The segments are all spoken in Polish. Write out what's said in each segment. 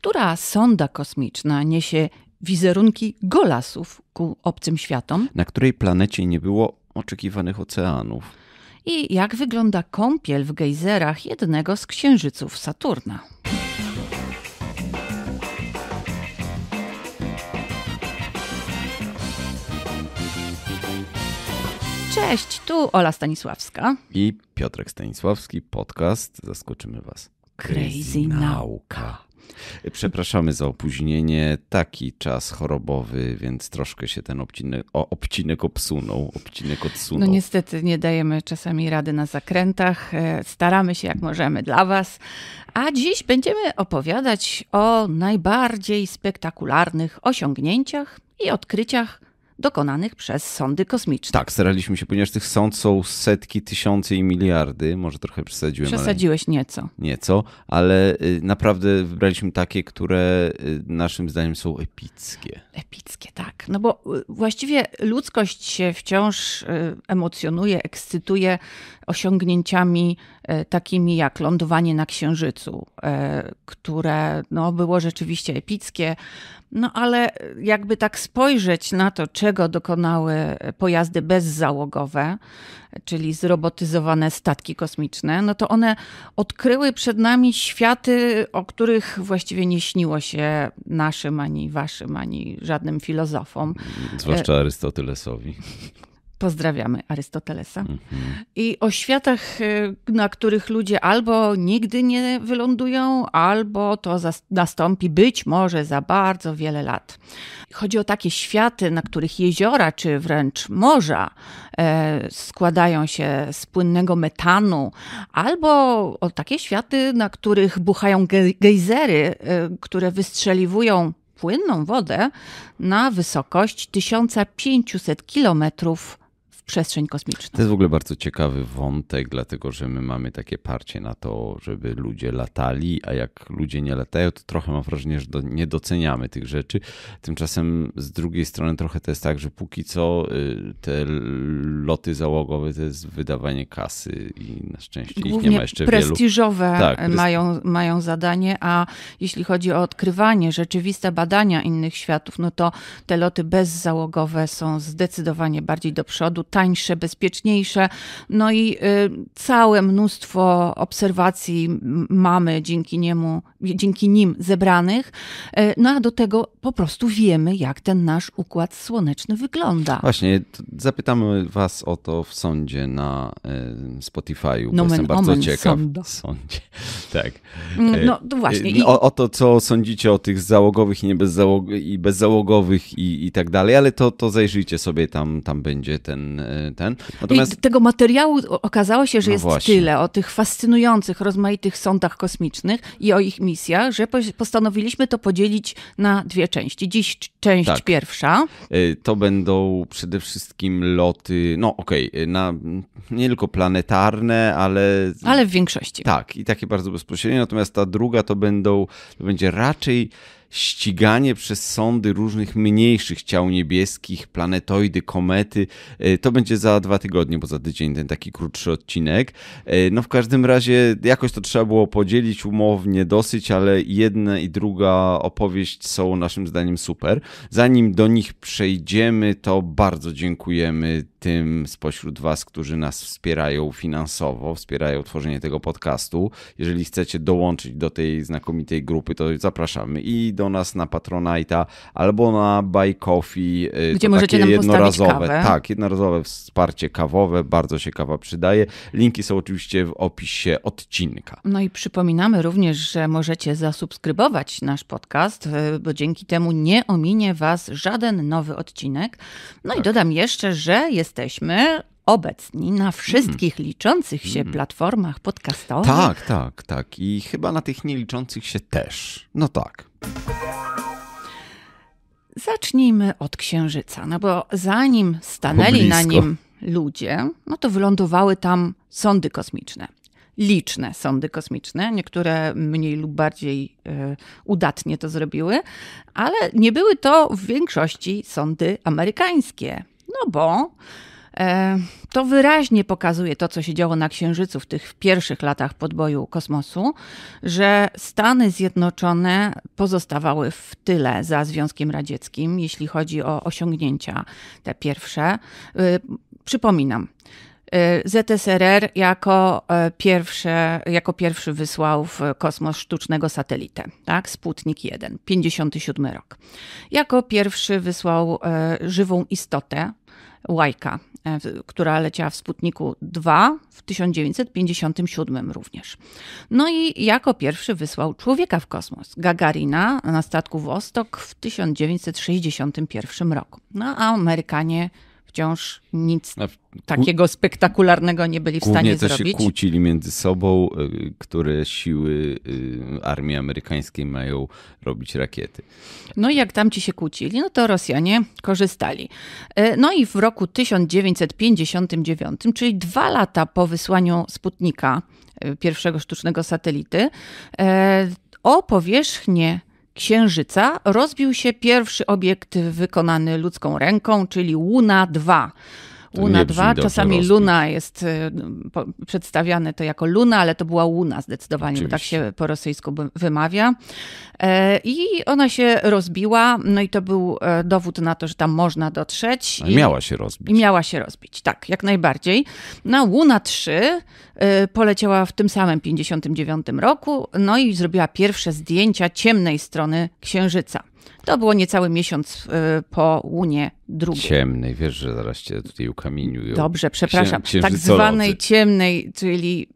która sonda kosmiczna niesie wizerunki golasów ku obcym światom. Na której planecie nie było oczekiwanych oceanów. I jak wygląda kąpiel w gejzerach jednego z księżyców Saturna. Cześć, tu Ola Stanisławska. I Piotrek Stanisławski, podcast Zaskoczymy Was. Crazy, Crazy nauka. Przepraszamy za opóźnienie. Taki czas chorobowy, więc troszkę się ten odcinek, o, obcinek obsunął, obcinek odsunął. No niestety nie dajemy czasami rady na zakrętach. E, staramy się jak możemy dla Was. A dziś będziemy opowiadać o najbardziej spektakularnych osiągnięciach i odkryciach dokonanych przez sądy kosmiczne. Tak, staraliśmy się, ponieważ tych sąd są setki, tysiące i miliardy, może trochę przesadziłem. Przesadziłeś ale... nieco. Nieco, ale y, naprawdę wybraliśmy takie, które y, naszym zdaniem są epickie. Epickie, tak. No bo y, właściwie ludzkość się wciąż emocjonuje, ekscytuje osiągnięciami E, takimi jak lądowanie na Księżycu, e, które no, było rzeczywiście epickie, no ale jakby tak spojrzeć na to, czego dokonały pojazdy bezzałogowe, czyli zrobotyzowane statki kosmiczne, no to one odkryły przed nami światy, o których właściwie nie śniło się naszym, ani waszym, ani żadnym filozofom. Zwłaszcza Arystotelesowi. Pozdrawiamy Arystotelesa. Mhm. I o światach, y, na których ludzie albo nigdy nie wylądują, albo to nastąpi być może za bardzo wiele lat. Chodzi o takie światy, na których jeziora czy wręcz morza e, składają się z płynnego metanu, albo o takie światy, na których buchają gejzery, e, które wystrzeliwują płynną wodę na wysokość 1500 kilometrów przestrzeń kosmiczną. To jest w ogóle bardzo ciekawy wątek, dlatego że my mamy takie parcie na to, żeby ludzie latali, a jak ludzie nie latają, to trochę mam wrażenie, że nie doceniamy tych rzeczy. Tymczasem z drugiej strony trochę to jest tak, że póki co y, te loty załogowe to jest wydawanie kasy i na szczęście Głównie ich nie ma jeszcze prestiżowe wielu. prestiżowe tak, mają, mają zadanie, a jeśli chodzi o odkrywanie, rzeczywiste badania innych światów, no to te loty bezzałogowe są zdecydowanie bardziej do przodu tańsze, bezpieczniejsze. No i y, całe mnóstwo obserwacji mamy dzięki niemu, dzięki nim zebranych. Y, no a do tego po prostu wiemy, jak ten nasz układ słoneczny wygląda. Właśnie, zapytamy was o to w sądzie na y, Spotify'u, no jestem bardzo ciekaw. Sąda. Sądzie. Tak. Mm, no to właśnie. I... O, o, to, co sądzicie o tych załogowych i, bezzałog i bezzałogowych i, i tak dalej, ale to, to zajrzyjcie sobie, tam, tam będzie ten Y, ten. Natomiast... I tego materiału okazało się, że no jest właśnie. tyle o tych fascynujących, rozmaitych sądach kosmicznych i o ich misjach, że postanowiliśmy to podzielić na dwie części. Dziś część tak. pierwsza. Y, to będą przede wszystkim loty, no okej, okay, na nie tylko planetarne, ale. Ale w większości. Tak, i takie bardzo bezpośrednie. Natomiast ta druga to będą, to będzie raczej ściganie przez sądy różnych mniejszych ciał niebieskich, planetoidy, komety. E, to będzie za dwa tygodnie, bo za tydzień ten taki krótszy odcinek. E, no w każdym razie jakoś to trzeba było podzielić umownie dosyć, ale jedna i druga opowieść są naszym zdaniem super. Zanim do nich przejdziemy, to bardzo dziękujemy tym spośród Was, którzy nas wspierają finansowo, wspierają tworzenie tego podcastu. Jeżeli chcecie dołączyć do tej znakomitej grupy, to zapraszamy i do nas na Patronite'a albo na Buy Coffee. Y, Gdzie to możecie nam jednorazowe, kawę. Tak, jednorazowe wsparcie kawowe, bardzo się kawa przydaje. Linki są oczywiście w opisie odcinka. No i przypominamy również, że możecie zasubskrybować nasz podcast, y, bo dzięki temu nie ominie Was żaden nowy odcinek. No tak. i dodam jeszcze, że jest jesteśmy obecni na wszystkich mm. liczących się mm. platformach podcastowych. Tak, tak, tak. I chyba na tych nieliczących się też. No tak. Zacznijmy od księżyca, no bo zanim stanęli na nim ludzie, no to wylądowały tam sądy kosmiczne. Liczne sądy kosmiczne, niektóre mniej lub bardziej y, udatnie to zrobiły, ale nie były to w większości sądy amerykańskie, no bo e, to wyraźnie pokazuje to, co się działo na Księżycu w tych pierwszych latach podboju kosmosu, że Stany Zjednoczone pozostawały w tyle za Związkiem Radzieckim, jeśli chodzi o osiągnięcia te pierwsze. E, przypominam, e, ZSRR jako, e, pierwsze, jako pierwszy wysłał w kosmos sztucznego satelitę, tak? Sputnik 1, 57 rok. Jako pierwszy wysłał e, żywą istotę Łajka, e, która leciała w Sputniku 2 w 1957 również. No i jako pierwszy wysłał człowieka w kosmos, Gagarina, na statku Wostok w 1961 roku. No a Amerykanie wciąż nic takiego spektakularnego nie byli w stanie to zrobić. się kłócili między sobą, y, które siły y, armii amerykańskiej mają robić rakiety. No i jak tam ci się kłócili, no to Rosjanie korzystali. E, no i w roku 1959, czyli dwa lata po wysłaniu Sputnika, e, pierwszego sztucznego satelity, e, o powierzchnię Księżyca rozbił się pierwszy obiekt wykonany ludzką ręką, czyli Luna 2. Luna 2. Czasami Luna jest y, po, przedstawiane to jako Luna, ale to była Łuna zdecydowanie, Oczywiście. bo tak się po rosyjsku wymawia. E, I ona się rozbiła, no i to był e, dowód na to, że tam można dotrzeć. I, miała się rozbić. I miała się rozbić, tak, jak najbardziej. Na Łuna 3 e, poleciała w tym samym 59 roku, no i zrobiła pierwsze zdjęcia ciemnej strony Księżyca. To było niecały miesiąc y, po łunie drugiej. Ciemnej, wiesz, że zaraz cię tutaj ukamieniują. Dobrze, przepraszam. tak zwanej ciemnej, czyli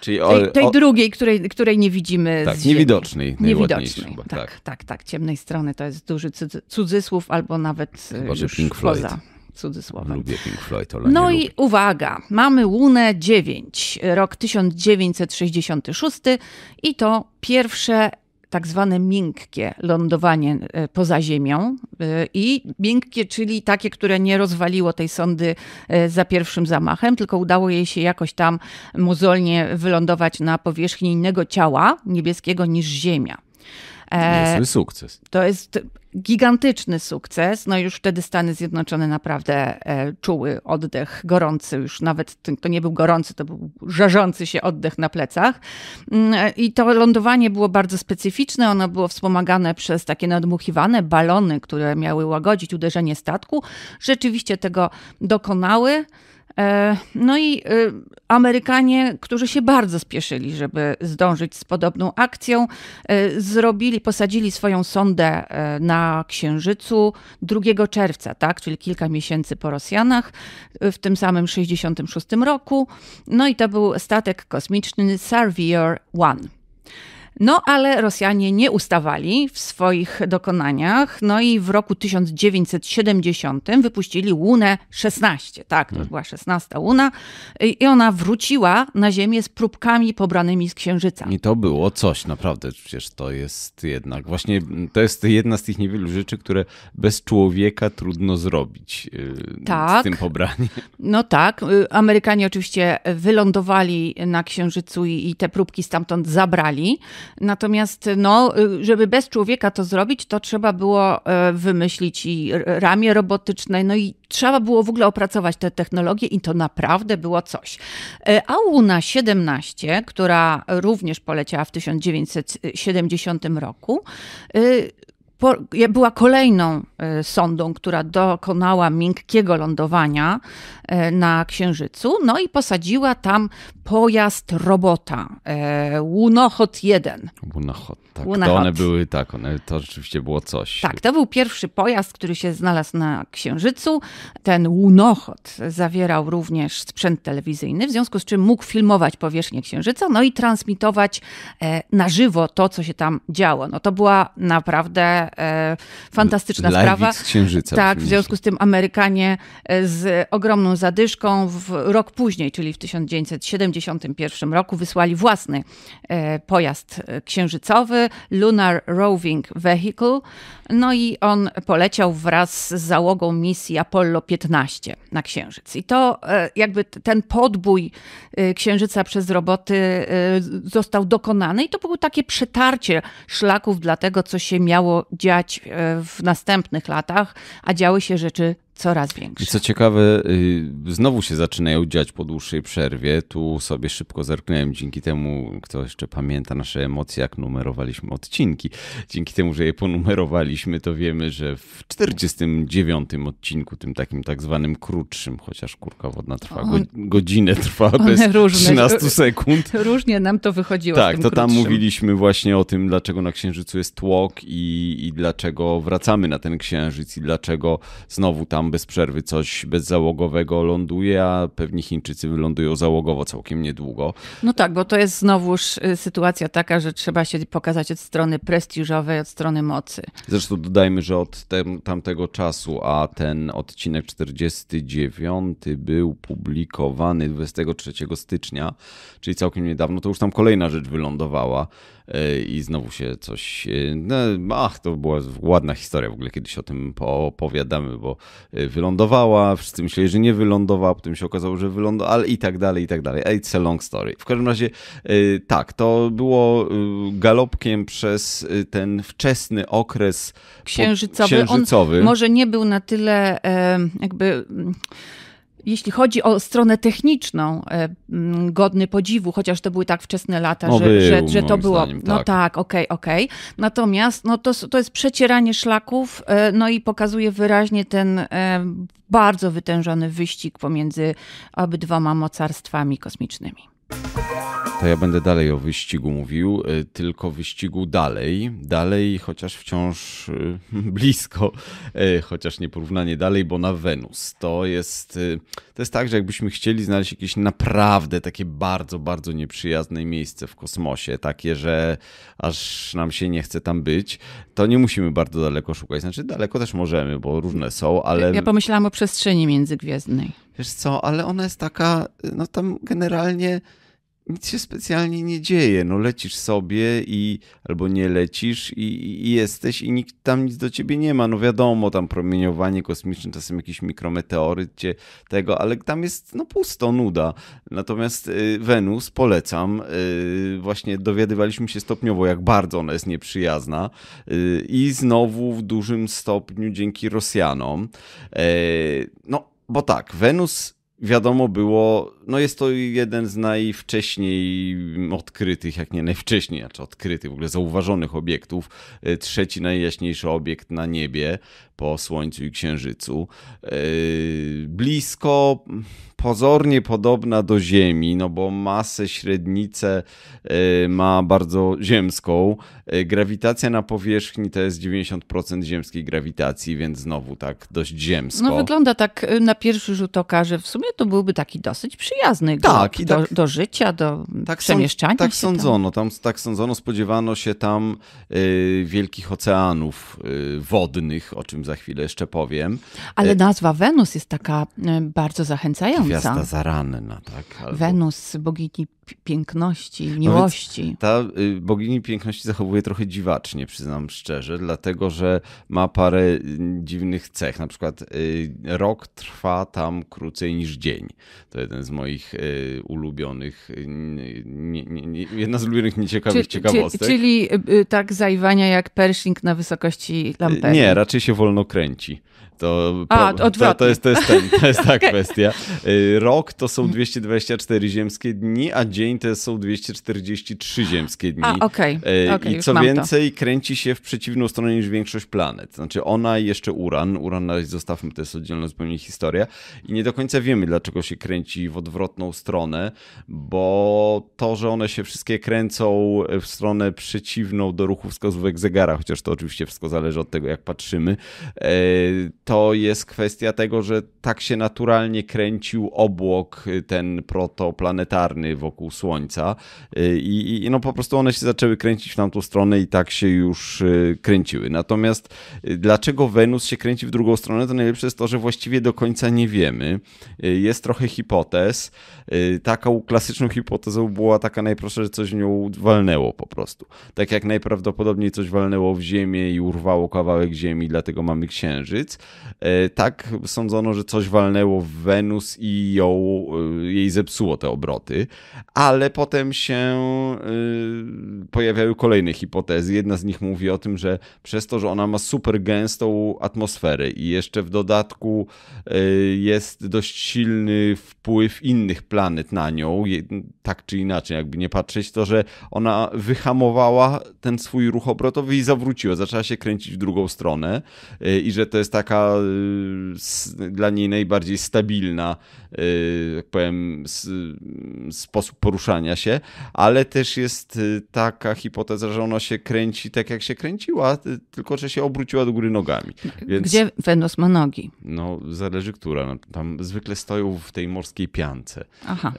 Czyli o, tej, tej o... drugiej, której, której nie widzimy. Tak, z niewidocznej. Niewidocznej. Chyba, tak, tak, tak, tak. Ciemnej strony to jest duży cudzysłów albo nawet y, chyba, już Pink Floyd. poza cudzysłowem. Lubię Pink Floyd, ale No i lubię. uwaga, mamy Łunę 9, rok 1966 i to pierwsze tak zwane miękkie lądowanie e, poza ziemią e, i miękkie, czyli takie, które nie rozwaliło tej sondy e, za pierwszym zamachem, tylko udało jej się jakoś tam mozolnie wylądować na powierzchni innego ciała niebieskiego niż Ziemia. Niezły e, sukces. To jest gigantyczny sukces. No już wtedy Stany Zjednoczone naprawdę e, czuły oddech gorący, już nawet to nie był gorący, to był żarzący się oddech na plecach. Mm, e, I to lądowanie było bardzo specyficzne, ono było wspomagane przez takie nadmuchiwane balony, które miały łagodzić uderzenie statku. Rzeczywiście tego dokonały. E, no i e, Amerykanie, którzy się bardzo spieszyli, żeby zdążyć z podobną akcją, e, zrobili, posadzili swoją sondę na Księżycu 2 czerwca, tak, czyli kilka miesięcy po Rosjanach, w tym samym 66 roku. No i to był statek kosmiczny Surveyor 1. No ale Rosjanie nie ustawali w swoich dokonaniach, no i w roku 1970 wypuścili Łunę 16, tak, to hmm. była 16 Łuna i ona wróciła na Ziemię z próbkami pobranymi z Księżyca. I to było coś naprawdę, przecież to jest jednak, właśnie to jest jedna z tych niewielu rzeczy, które bez człowieka trudno zrobić tak, z tym tak. pobraniem. No tak, y, Amerykanie oczywiście wylądowali na Księżycu i te próbki stamtąd zabrali, Natomiast no, żeby bez człowieka to zrobić, to trzeba było e, wymyślić i ramię robotyczne, no i trzeba było w ogóle opracować te technologie i to naprawdę było coś. A Luna 17, która również poleciała w 1970 roku, e, po, była kolejną e, sondą, która dokonała miękkiego lądowania e, na Księżycu, no i posadziła tam pojazd robota, Lunochod e, 1. Tak, Luna to one Hot. były, tak, one, to rzeczywiście było coś. Tak, to był pierwszy pojazd, który się znalazł na Księżycu. Ten Lunochod zawierał również sprzęt telewizyjny, w związku z czym mógł filmować powierzchnię Księżyca, no i transmitować e, na żywo to, co się tam działo. No to była naprawdę e, fantastyczna Live sprawa. Z Księżyca. Tak, w związku z tym Amerykanie e, z ogromną zadyszką w rok później, czyli w 1971 roku wysłali własny pojazd księżycowy, Lunar Roving Vehicle. No i on poleciał wraz z załogą misji Apollo 15 na Księżyc. I to e, jakby ten podbój e, Księżyca przez roboty e, został dokonany i to było takie przetarcie szlaków dla tego, co się miało dziać w następnych latach, a działy się rzeczy coraz większe. I co ciekawe, y, znowu się zaczynają dziać po dłuższej przerwie. Tu sobie szybko zerknąłem dzięki temu, kto jeszcze pamięta nasze emocje, jak numerowaliśmy odcinki. Dzięki temu, że je ponumerowaliśmy, to wiemy, że w 49 odcinku, tym takim tak zwanym krótszym, chociaż kurka wodna trwa, go, godzinę trwa bez różne, 13 sekund. Różnie nam to wychodziło. Tak, to krótszym. tam mówiliśmy właśnie o tym, dlaczego na Księżycu jest tłok i, i dlaczego wracamy na ten Księżyc i dlaczego znowu tam tam bez przerwy coś bezzałogowego ląduje, a pewnie Chińczycy wylądują załogowo całkiem niedługo. No tak, bo to jest znowuż y, sytuacja taka, że trzeba się pokazać od strony prestiżowej, od strony mocy. Zresztą dodajmy, że od tem, tamtego czasu, a ten odcinek 49 był publikowany 23 stycznia, czyli całkiem niedawno, to już tam kolejna rzecz wylądowała. E, i znowu się coś. E, no, ach, to była ładna historia w ogóle, kiedyś o tym opowiadamy, bo e, wylądowała, wszyscy myśleli, że nie wylądowała, potem się okazało, że wylądowała, ale i tak dalej, i tak dalej. It's a long story. W każdym razie, tak, to było galopkiem przez ten wczesny okres księżycowy. księżycowy. On może nie był na tyle jakby mm, jeśli chodzi o stronę techniczną, e, mm, godny podziwu, chociaż to były tak wczesne lata, no że, był, że, że, to było. Zdaniem, tak. No tak, tak okej, okay, okej. Okay. Natomiast no to, to jest przecieranie szlaków, e, no i pokazuje wyraźnie ten e, bardzo wytężony wyścig pomiędzy obydwoma mocarstwami kosmicznymi. To ja będę dalej o wyścigu mówił, y, tylko wyścigu dalej, dalej, chociaż wciąż y, blisko, y, chociaż nieporównanie dalej, bo na Wenus. To jest, to jest tak, że jakbyśmy chcieli znaleźć jakieś naprawdę takie bardzo, bardzo nieprzyjazne miejsce w kosmosie, takie, że aż nam się nie chce tam być, to nie musimy bardzo daleko szukać. Znaczy daleko też możemy, bo różne są, ale... Ja pomyślałam o przestrzeni międzygwiezdnej wiesz co, ale ona jest taka, no tam generalnie nic się specjalnie nie dzieje. No lecisz sobie i albo nie lecisz i, i, jesteś i nikt tam nic do ciebie nie ma. No wiadomo, tam promieniowanie kosmiczne, czasem jakieś mikrometeoryt cię tego, ale tam jest no pusto, nuda. Natomiast y, Wenus polecam. Y, właśnie dowiadywaliśmy się stopniowo, jak bardzo ona jest nieprzyjazna y, i znowu w dużym stopniu dzięki Rosjanom. E, no bo tak, Wenus wiadomo było, no jest to jeden z najwcześniej odkrytych, jak nie najwcześniej, znaczy odkrytych, w ogóle zauważonych obiektów, e, trzeci najjaśniejszy obiekt na niebie po Słońcu i Księżycu. E, blisko, pozornie podobna do Ziemi, no bo masę średnicę e, ma bardzo ziemską. E, grawitacja na powierzchni to jest 90% ziemskiej grawitacji, więc znowu tak dość ziemsko. No wygląda tak na pierwszy rzut oka, że w sumie to byłby taki dosyć przyjazny tak, do, tak, do życia, do tak przemieszczania sąd, Tak sądzono, tam. tam. tak sądzono, spodziewano się tam y, wielkich oceanów y, wodnych, o czym za chwilę jeszcze powiem. Ale e, nazwa Wenus jest taka e, bardzo zachęcająca. Gwiazda zaranna, tak? Albo... Wenus, bogini piękności, no miłości. No ta y, bogini piękności zachowuje trochę dziwacznie, przyznam szczerze, dlatego że ma parę y, dziwnych cech. Na przykład y, rok trwa tam krócej niż dzień. To jeden z moich ulubionych, nie, nie, nie, jedna z ulubionych nieciekawych czy, ciekawostek. Czy, czyli tak zajwania jak Pershing na wysokości lampery. Nie, raczej się wolno wolno kręci. To, A, problem. to, to, jest, to jest, ten, to jest ta okay. kwestia. Y, rok to są 224 ziemskie dni, a dzień to są 243 ziemskie dni. A, okay. okay I co więcej, to. kręci się w przeciwną stronę niż większość planet. Znaczy ona i jeszcze Uran. Uran zostawmy, to jest oddzielna zupełnie historia. I nie do końca wiemy, dlaczego się kręci w odwrotną stronę, bo to, że one się wszystkie kręcą w stronę przeciwną do ruchu wskazówek zegara, chociaż to oczywiście wszystko zależy od tego, jak patrzymy, y, to jest kwestia tego, że tak się naturalnie kręcił obłok y, ten protoplanetarny wokół Słońca y, i, i, no po prostu one się zaczęły kręcić w tamtą stronę i tak się już y, kręciły. Natomiast dlaczego Wenus się kręci w drugą stronę, to najlepsze jest to, że właściwie do końca nie wiemy. Jest trochę hipotez. Taką klasyczną hipotezą była taka najprostsza, że coś w nią walnęło po prostu. Tak jak najprawdopodobniej coś walnęło w ziemię i urwało kawałek ziemi, dlatego mamy księżyc E, tak sądzono, że coś walnęło w Wenus i ją, e, jej zepsuło te obroty, ale potem się e, pojawiały kolejne hipotezy. Jedna z nich mówi o tym, że przez to, że ona ma super gęstą atmosferę i jeszcze w dodatku jest dość silny wpływ innych planet na nią, tak czy inaczej, jakby nie patrzeć, to że ona wyhamowała ten swój ruch obrotowy i zawróciła, zaczęła się kręcić w drugą stronę i że to jest taka Y, dla niej najbardziej stabilna, y, jak powiem, sposób poruszania się, ale też jest y, taka hipoteza, że ona się kręci tak jak się kręciła, tylko że się obróciła do góry nogami. Więc, Gdzie Wenus ma nogi? No, zależy która. No, tam zwykle stoją w tej morskiej piance. Aha,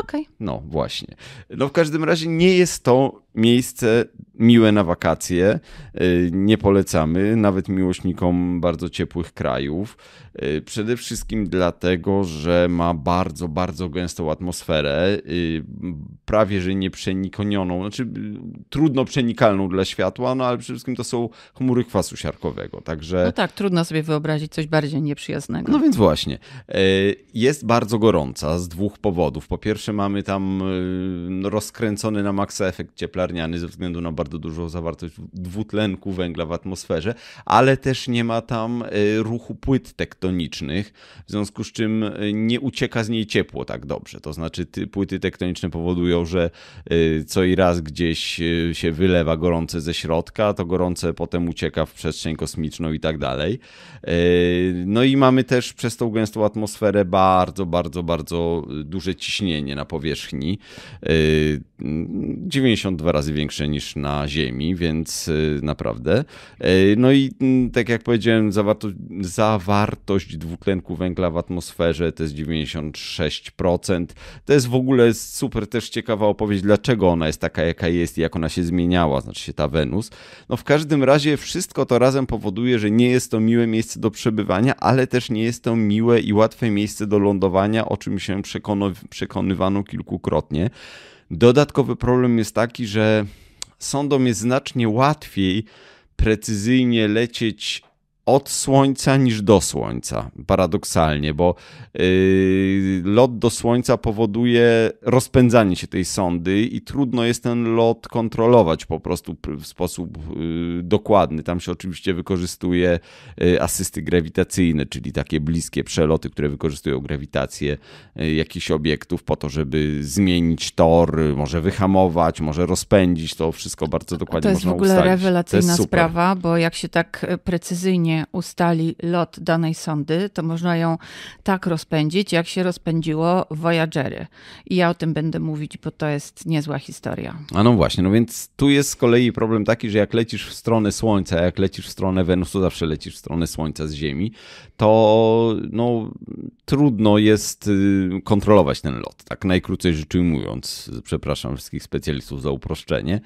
okej. Okay. No, właśnie. No, w każdym razie nie jest to miejsce miłe na wakacje. Y, nie polecamy nawet miłośnikom bardzo ciepłych krajów. Y, przede wszystkim dlatego, że ma bardzo, bardzo gęstą atmosferę, y, prawie że nieprzeniknioną, znaczy trudno przenikalną dla światła, no ale przede wszystkim to są chmury kwasu siarkowego, także... No tak, trudno sobie wyobrazić coś bardziej nieprzyjaznego. No więc właśnie. Jest bardzo gorąca z dwóch powodów. Po pierwsze mamy tam rozkręcony na maksa efekt cieplarniany ze względu na bardzo bardzo dużą zawartość dwutlenku węgla w atmosferze, ale też nie ma tam y, ruchu płyt tektonicznych, w związku z czym y, nie ucieka z niej ciepło tak dobrze. To znaczy płyty tektoniczne powodują, że y, co i raz gdzieś się wylewa gorące ze środka, to gorące potem ucieka w przestrzeń kosmiczną i tak dalej. No i mamy też przez tą gęstą atmosferę bardzo, bardzo, bardzo duże ciśnienie na powierzchni. 92 mm, razy większe niż na na ziemi, więc y, naprawdę. E, no i mm, tak jak powiedziałem, zawartość, zawartość dwutlenku węgla w atmosferze to jest 96%. To jest w ogóle super też ciekawa opowieść, dlaczego ona jest taka, jaka jest i jak ona się zmieniała, znaczy się ta Wenus. No w każdym razie wszystko to razem powoduje, że nie jest to miłe miejsce do przebywania, ale też nie jest to miłe i łatwe miejsce do lądowania, o czym się przekonywano kilkukrotnie. Dodatkowy problem jest taki, że sądom jest znacznie łatwiej precyzyjnie lecieć od Słońca niż do Słońca, paradoksalnie, bo yy, lot do Słońca powoduje rozpędzanie się tej sondy i trudno jest ten lot kontrolować po prostu w sposób yy, dokładny. Tam się oczywiście wykorzystuje yy, asysty grawitacyjne, czyli takie bliskie przeloty, które wykorzystują grawitację jakichś obiektów po to, żeby zmienić tor, może wyhamować, może rozpędzić. To wszystko bardzo dokładnie można ustalić. To jest w ogóle rewelacyjna sprawa, bo jak się tak e, precyzyjnie właśnie ustali lot danej sondy, to można ją tak rozpędzić, jak się rozpędziło Voyagery. I ja o tym będę mówić, bo to jest niezła historia. A no właśnie, no więc tu jest z kolei problem taki, że jak lecisz w stronę Słońca, jak lecisz w stronę Wenusu, zawsze lecisz w stronę Słońca z Ziemi, to no, trudno jest y, kontrolować ten lot, tak najkrócej rzecz ujmując. Przepraszam wszystkich specjalistów za uproszczenie.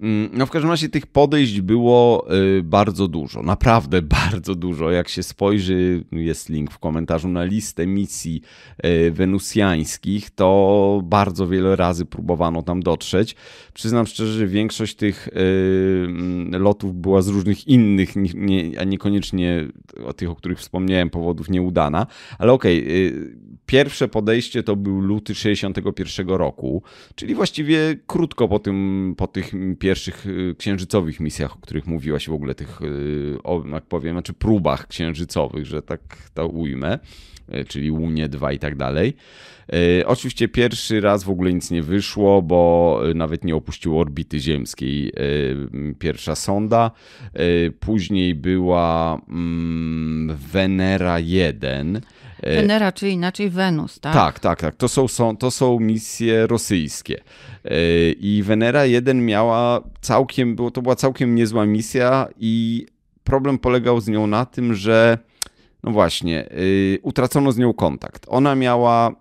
Mm, no w każdym razie tych podejść było y, bardzo dużo, naprawdę bardzo dużo. Jak się spojrzy, jest link w komentarzu na listę misji y, wenusjańskich, to bardzo wiele razy próbowano tam dotrzeć. Przyznam szczerze, że większość tych y, mm, lotów była z różnych innych, a niekoniecznie o tych, o których wspomniałem, powodów nieudana. Ale okej, okay, pierwsze podejście to był luty 61 roku, czyli właściwie krótko po, tym, po tych pierwszych y, księżycowych misjach, o których mówiłaś w ogóle, tych, y, jak powiem, znaczy próbach księżycowych, że tak to ujmę, y, czyli Łunie 2 i tak dalej. Oczywiście pierwszy raz w ogóle nic nie wyszło, bo nawet nie opuścił orbity ziemskiej pierwsza sonda. Później była mm, Venera 1. Venera, e, czy inaczej Wenus, tak? Tak, tak, tak. To są, są, to są misje rosyjskie. E, I Venera 1 miała całkiem, było, to była całkiem niezła misja i problem polegał z nią na tym, że no właśnie, e, utracono z nią kontakt. Ona miała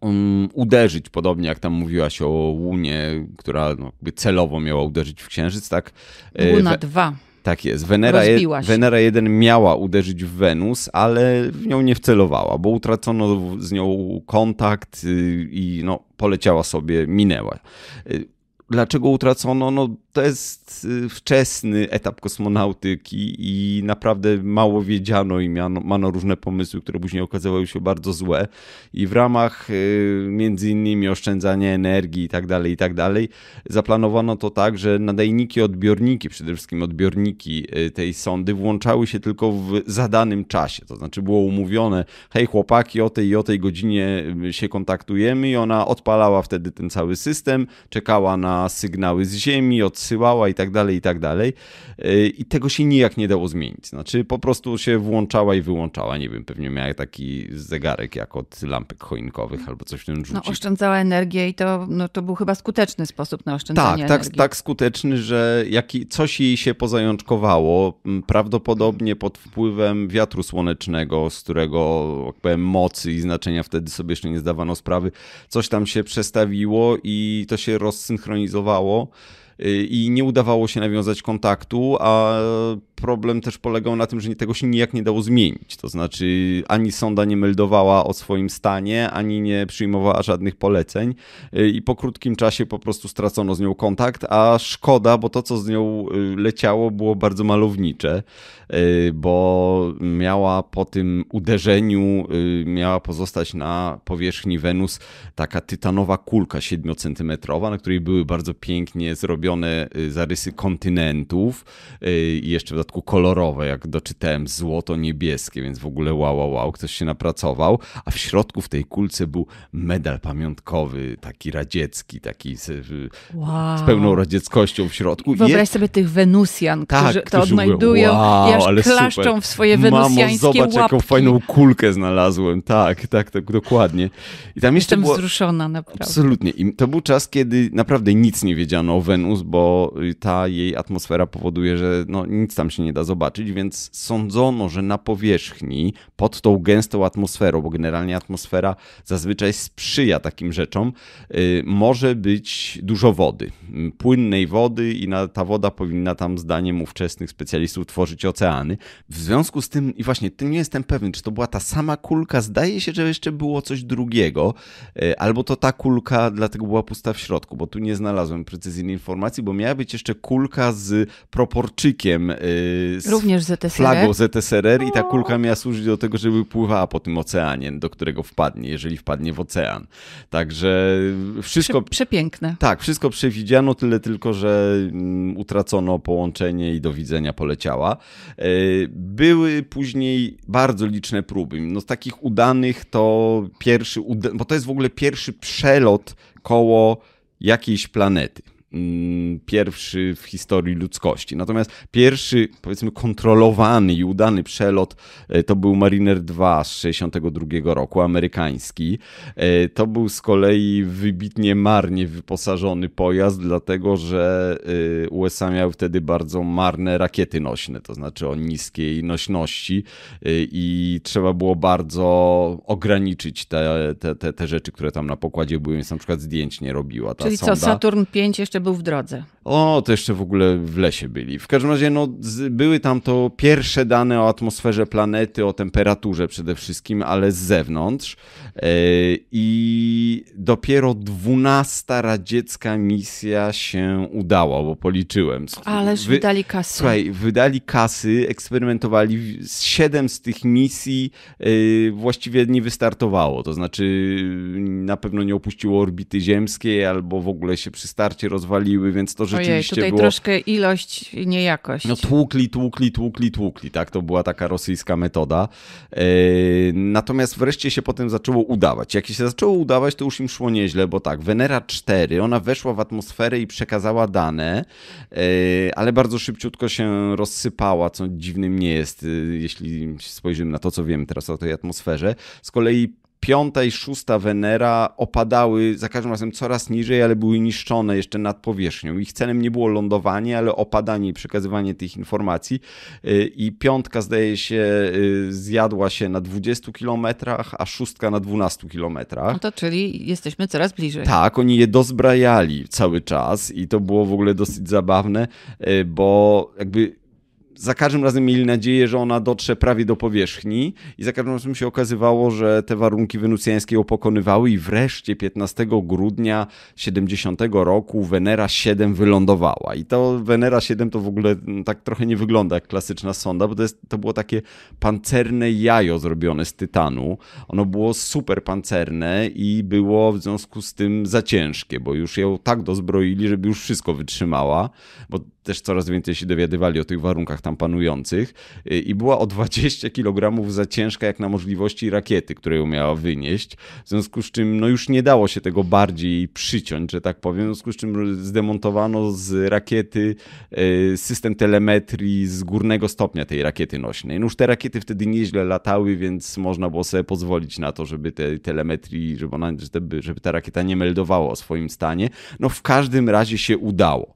um, uderzyć, podobnie jak tam mówiłaś o Łunie, która no, celowo miała uderzyć w Księżyc, tak? Łuna 2. Tak jest. Wenera, je, 1 miała uderzyć w Wenus, ale w nią nie wcelowała, bo utracono z nią kontakt y, i no, poleciała sobie, minęła. Y, dlaczego utracono? No, to jest y, wczesny etap kosmonautyki i naprawdę mało wiedziano i miano, mano różne pomysły, które później okazywały się bardzo złe. I w ramach y, między innymi oszczędzania energii i tak dalej, i tak dalej, zaplanowano to tak, że nadajniki, odbiorniki, przede wszystkim odbiorniki y, tej sondy włączały się tylko w zadanym czasie. To znaczy było umówione, hej chłopaki, o tej i o tej godzinie się kontaktujemy i ona odpalała wtedy ten cały system, czekała na sygnały z Ziemi, odsyłała i tak dalej, i tak dalej i tego się nijak nie dało zmienić. Znaczy po prostu się włączała i wyłączała. Nie wiem, pewnie miała taki zegarek jak od lampek choinkowych albo coś w tym rzuci. No oszczędzała energię i to, no, to był chyba skuteczny sposób na oszczędzanie tak, tak energii. Tak, tak skuteczny, że jaki, coś jej się pozajączkowało. Prawdopodobnie pod wpływem wiatru słonecznego, z którego jak powiem, mocy i znaczenia wtedy sobie jeszcze nie zdawano sprawy. Coś tam się przestawiło i to się rozsynchronizowało. Y, i nie udawało się nawiązać kontaktu, a problem też polegał na tym, że tego się nijak nie dało zmienić. To znaczy, ani sonda nie meldowała o swoim stanie, ani nie przyjmowała żadnych poleceń, y, i po krótkim czasie po prostu stracono z nią kontakt, a szkoda, bo to, co z nią y, leciało, było bardzo malownicze, bo miała po tym uderzeniu, miała pozostać na powierzchni Wenus taka tytanowa kulka siedmiocentymetrowa, na której były bardzo pięknie zrobione Y, zarysy kontynentów, y, i jeszcze w dodatku kolorowe, jak doczytałem, złoto-niebieskie, więc w ogóle wow, wow, wow, ktoś się napracował, a w środku w tej kulce był medal pamiątkowy, taki radziecki, taki z, wow. z pełną radzieckością w środku. Wyobraź Jest... sobie tych Wenusjan, tak, którzy, którzy to odnajdują wow, i aż klaszczą super. w swoje wenusjańskie Mamo, zobacz, łapki. jaką fajną kulkę znalazłem. Tak, tak, tak dokładnie. I tam jeszcze Jestem było... wzruszona, naprawdę. Absolutnie. I to był czas, kiedy naprawdę nic nie wiedziano o Wenus, bo ta jej atmosfera powoduje, że no, nic tam się nie da zobaczyć, więc sądzono, że na powierzchni, pod tą gęstą atmosferą, bo generalnie atmosfera zazwyczaj sprzyja takim rzeczom, y, może być dużo wody, mm, płynnej wody i na, ta woda powinna tam zdaniem ówczesnych specjalistów tworzyć oceany. W związku z tym, i właśnie tym nie jestem pewny, czy to była ta sama kulka, zdaje się, że jeszcze było coś drugiego, y, albo to ta kulka dlatego była pusta w środku, bo tu nie znalazłem precyzyjnej informacji, informacji, bo miała być jeszcze kulka z proporczykiem. Y, z Również ZSRR. E flagą ZSRR e i ta kulka miała służyć do tego, żeby pływała po tym oceanie, do którego wpadnie, jeżeli wpadnie w ocean. Także wszystko... Przepiękne. Tak, wszystko przewidziano, tyle tylko, że mm, utracono połączenie i do widzenia poleciała. Y, były później bardzo liczne próby. No z takich udanych to pierwszy, bo to jest w ogóle pierwszy przelot koło jakiejś planety. Mm, pierwszy w historii ludzkości. Natomiast pierwszy, powiedzmy, kontrolowany i udany przelot e, to był Mariner 2 z 1962 roku, amerykański. E, to był z kolei wybitnie marnie wyposażony pojazd, dlatego że e, USA miały wtedy bardzo marne rakiety nośne, to znaczy o niskiej nośności i trzeba było bardzo ograniczyć te, te, te, te rzeczy, które tam na pokładzie były, więc na przykład zdjęć nie robiła. Ta Czyli sonda... co, Saturn 5 jeszcze jeszcze był w drodze. O, to jeszcze w ogóle w lesie byli. W każdym razie no, z, były tam to pierwsze dane o atmosferze planety, o temperaturze przede wszystkim, ale z zewnątrz. E, I dopiero dwunasta radziecka misja się udała, bo policzyłem. Ależ Wy, wydali kasy. Słuchaj, wydali kasy, eksperymentowali. siedem z tych misji e, właściwie nie wystartowało. To znaczy na pewno nie opuściło orbity ziemskiej albo w ogóle się przy starcie rozwijało rozwaliły, więc to rzeczywiście Ojej, tutaj było... troszkę ilość, nie jakość. No tłukli, tłukli, tłukli, tłukli, tak? To była taka rosyjska metoda. E, natomiast wreszcie się potem zaczęło udawać. Jak się zaczęło udawać, to już im szło nieźle, bo tak, Venera 4, ona weszła w atmosferę i przekazała dane, e, ale bardzo szybciutko się rozsypała, co dziwnym nie jest, e, jeśli spojrzymy na to, co wiemy teraz o tej atmosferze. Z kolei piąta i szósta Wenera opadały za każdym razem coraz niżej, ale były niszczone jeszcze nad powierzchnią. Ich celem nie było lądowanie, ale opadanie i przekazywanie tych informacji. Y, I piątka zdaje się y, zjadła się na 20 kilometrach, a szóstka na 12 kilometrach. No to czyli jesteśmy coraz bliżej. Tak, oni je dozbrajali cały czas i to było w ogóle dosyć zabawne, y, bo jakby za każdym razem mieli nadzieję, że ona dotrze prawie do powierzchni i za każdym razem się okazywało, że te warunki wenusjańskie ją pokonywały i wreszcie 15 grudnia 70 roku Wenera 7 wylądowała. I to Wenera 7 to w ogóle mm, tak trochę nie wygląda jak klasyczna sonda, bo to, jest, to było takie pancerne jajo zrobione z tytanu. Ono było super pancerne i było w związku z tym za ciężkie, bo już ją tak dozbroili, żeby już wszystko wytrzymała, bo też coraz więcej się dowiadywali o tych warunkach tam panujących y, i była o 20 kg za ciężka jak na możliwości rakiety, której miała wynieść. W związku z czym no już nie dało się tego bardziej przyciąć, że tak powiem. W związku z czym zdemontowano z rakiety y, system telemetrii z górnego stopnia tej rakiety nośnej. No już te rakiety wtedy nieźle latały, więc można było sobie pozwolić na to, żeby te telemetrii, żeby, ona, żeby ta rakieta nie meldowała o swoim stanie. No w każdym razie się udało.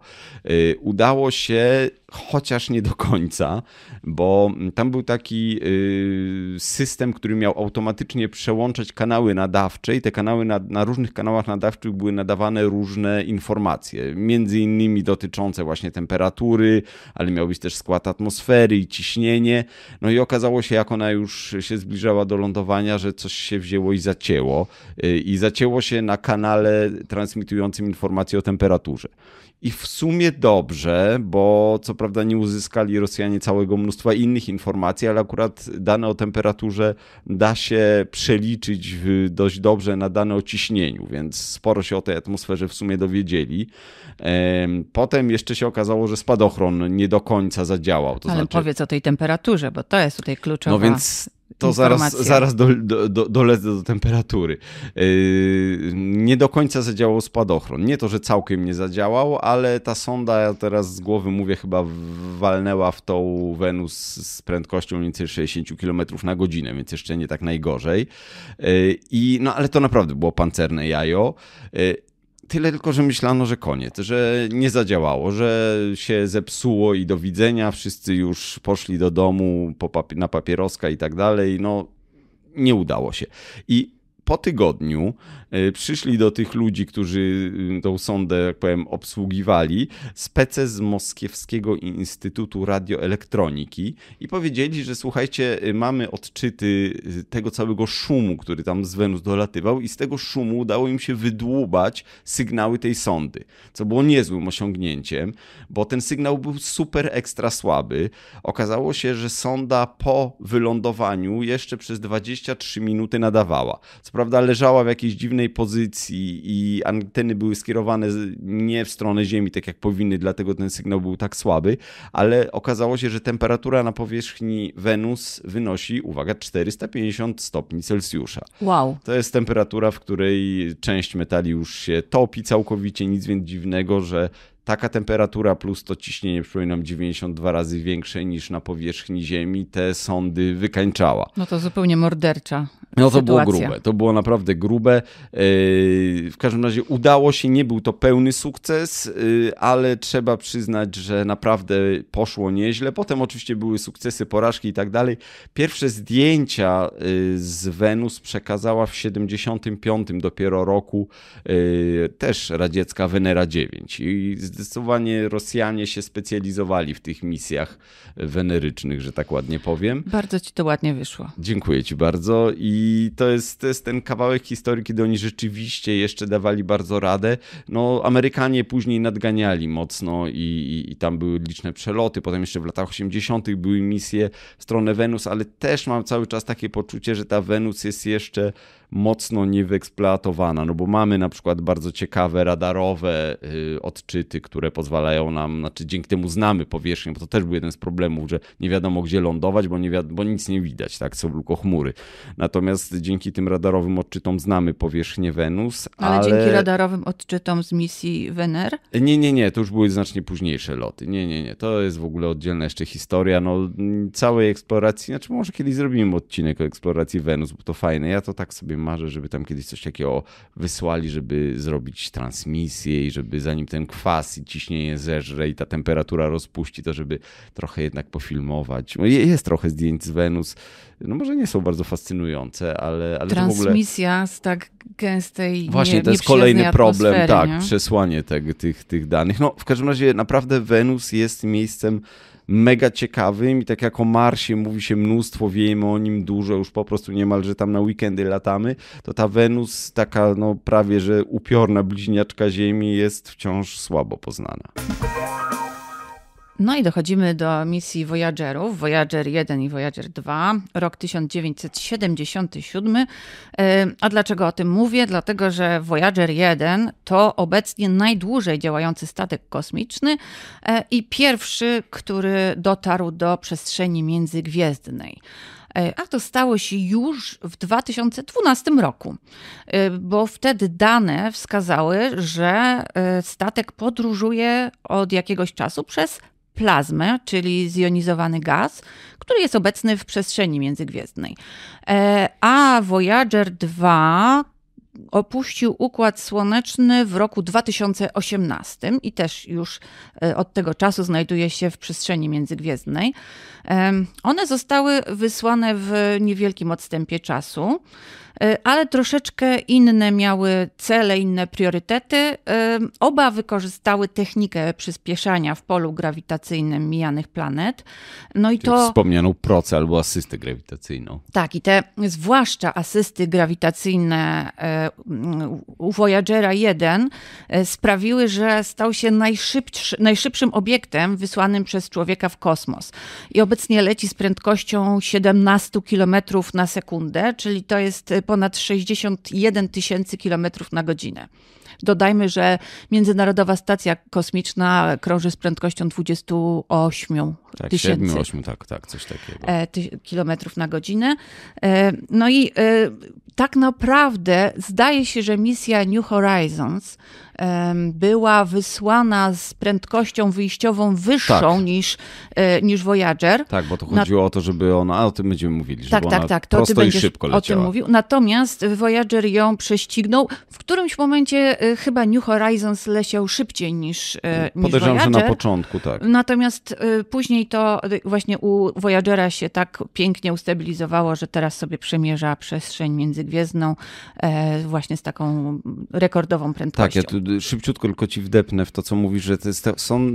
Y, udało się chociaż nie do końca, bo tam był taki y, system, który miał automatycznie przełączać kanały nadawcze i te kanały na, na, różnych kanałach nadawczych były nadawane różne informacje, między innymi dotyczące właśnie temperatury, ale miał być też skład atmosfery i ciśnienie. No i okazało się, jak ona już się zbliżała do lądowania, że coś się wzięło i zacięło y, i zacięło się na kanale transmitującym informacje o temperaturze. I w sumie dobrze, bo co prawda nie uzyskali Rosjanie całego mnóstwa innych informacji, ale akurat dane o temperaturze da się przeliczyć dość dobrze na dane o ciśnieniu, więc sporo się o tej atmosferze w sumie dowiedzieli. Potem jeszcze się okazało, że spadochron nie do końca zadziałał. To ale znaczy... powiedz o tej temperaturze, bo to jest tutaj no kluczowa no więc to zaraz, zaraz do, do, do, dolecę do temperatury. Yy, nie do końca zadziałał spadochron. Nie to, że całkiem nie zadziałał, ale ta sonda, ja teraz z głowy mówię, chyba walnęła w tą Wenus z prędkością mniej więcej 60 km na godzinę, więc jeszcze nie tak najgorzej. Yy, I, no ale to naprawdę było pancerne jajo. Yy, Tyle tylko, że myślano, że koniec, że nie zadziałało, że się zepsuło i do widzenia, wszyscy już poszli do domu po papi na papieroska i tak dalej. No, nie udało się. I po tygodniu E, przyszli do tych ludzi, którzy y, tą sondę, jak powiem, obsługiwali, spece z Moskiewskiego Instytutu Radioelektroniki i powiedzieli, że słuchajcie, y, mamy odczyty y, tego całego szumu, który tam z Wenus dolatywał i z tego szumu udało im się wydłubać sygnały tej sondy, co było niezłym osiągnięciem, bo ten sygnał był super ekstra słaby. Okazało się, że sonda po wylądowaniu jeszcze przez 23 minuty nadawała. Co prawda leżała w jakiejś dziwnej innej pozycji i anteny były skierowane nie w stronę Ziemi, tak jak powinny, dlatego ten sygnał był tak słaby, ale okazało się, że temperatura na powierzchni Wenus wynosi, uwaga, 450 stopni Celsjusza. Wow. To jest temperatura, w której część metali już się topi całkowicie, nic więc dziwnego, że Taka temperatura plus to ciśnienie, przypominam, 92 razy większe niż na powierzchni Ziemi, te sądy wykańczała. No to zupełnie mordercza. No to sytuacja. było grube, to było naprawdę grube. Yy, w każdym razie udało się, nie był to pełny sukces, yy, ale trzeba przyznać, że naprawdę poszło nieźle. Potem oczywiście były sukcesy, porażki i tak dalej. Pierwsze zdjęcia yy, z Wenus przekazała w 75 dopiero roku też radziecka Wenera 9 i zdecydowanie Rosjanie się specjalizowali w tych misjach wenerycznych, że tak ładnie powiem. Bardzo ci to ładnie wyszło. Dziękuję ci bardzo i to jest, to jest ten kawałek historii, kiedy oni rzeczywiście jeszcze dawali bardzo radę. No Amerykanie później nadganiali mocno i, i, i tam były liczne przeloty, potem jeszcze w latach 80. były misje w stronę Wenus, ale też mam cały czas takie poczucie, że ta Wenus jest jeszcze mocno niewyeksploatowana, no bo mamy na przykład bardzo ciekawe radarowe y, odczyty, które pozwalają nam, znaczy dzięki temu znamy powierzchnię, bo to też był jeden z problemów, że nie wiadomo gdzie lądować, bo, nie wiad- bo nic nie widać, tak, są tylko chmury. Natomiast dzięki tym radarowym odczytom znamy powierzchnię Wenus. Ale, ale... dzięki radarowym odczytom z misji Wener? Nie, nie, nie, to już były znacznie późniejsze loty. Nie, nie, nie, to jest w ogóle oddzielna jeszcze historia, no całej eksploracji, znaczy może kiedyś zrobimy odcinek o eksploracji Wenus, bo to fajne, ja to tak sobie marzę, żeby tam kiedyś coś takiego wysłali, żeby zrobić transmisję i żeby zanim ten kwas i ciśnienie zeżre i ta temperatura rozpuści, to żeby trochę jednak pofilmować. No, jest trochę zdjęć z Wenus, no może nie są bardzo fascynujące, ale, ale Transmisja ogóle... z tak gęstej Właśnie, nie, to jest kolejny problem, tak, nie? przesłanie te, tych, tych danych. No w każdym razie naprawdę Wenus jest miejscem mega ciekawym i tak jak o Marsie mówi się mnóstwo, wiemy o nim dużo, już po prostu niemalże tam na weekendy latamy, to ta Wenus, taka no prawie że upiorna bliźniaczka Ziemi jest wciąż słabo poznana. No i dochodzimy do misji Voyagerów, Voyager 1 i Voyager 2, rok 1977. E, a dlaczego o tym mówię? Dlatego, że Voyager 1 to obecnie najdłużej działający statek kosmiczny e, i pierwszy, który dotarł do przestrzeni międzygwiezdnej e, a to stało się już w 2012 roku, bo wtedy dane wskazały, że statek podróżuje od jakiegoś czasu przez plazmę, czyli zjonizowany gaz, który jest obecny w przestrzeni międzygwiezdnej. E, a Voyager 2 opuścił Układ Słoneczny w roku 2018 i też już e, od tego czasu znajduje się w przestrzeni międzygwiezdnej. E, one zostały wysłane w niewielkim odstępie czasu. E, ale troszeczkę inne miały cele, inne priorytety. E, oba wykorzystały technikę przyspieszania w polu grawitacyjnym mijanych planet. No i to. Wspomnianą proce albo asystę grawitacyjną. Tak, i te zwłaszcza asysty grawitacyjne e, u Voyagera 1 sprawiły, że stał się najszybszy, najszybszym obiektem wysłanym przez człowieka w kosmos. I obecnie leci z prędkością 17 km na sekundę, czyli to jest ponad 61 tysięcy kilometrów na godzinę. Dodajmy, że Międzynarodowa Stacja Kosmiczna krąży z prędkością 28 tak, tysięcy. 7, 8, tak, tak, coś takiego. E, ty, kilometrów na godzinę. E, no i e, tak naprawdę zdaje się, że misja New Horizons była wysłana z prędkością wyjściową wyższą tak. niż, niż Voyager. Tak, bo to chodziło Na... o to, żeby ona, a o tym będziemy mówili, tak, tak, tak, to prosto ty będziesz i szybko leciała. o tym mówił. Natomiast Voyager ją prześcignął. W którymś momencie chyba New Horizons leciał szybciej niż, Podejrzewam, niż Voyager. Podejrzewam, że na początku, tak. Natomiast później później to właśnie u Voyagera się tak pięknie ustabilizowało, że teraz sobie przemierza przestrzeń międzygwiezdną e, właśnie z taką rekordową prędkością. Tak, ja tu szybciutko tylko ci wdepnę w to, co mówisz, że są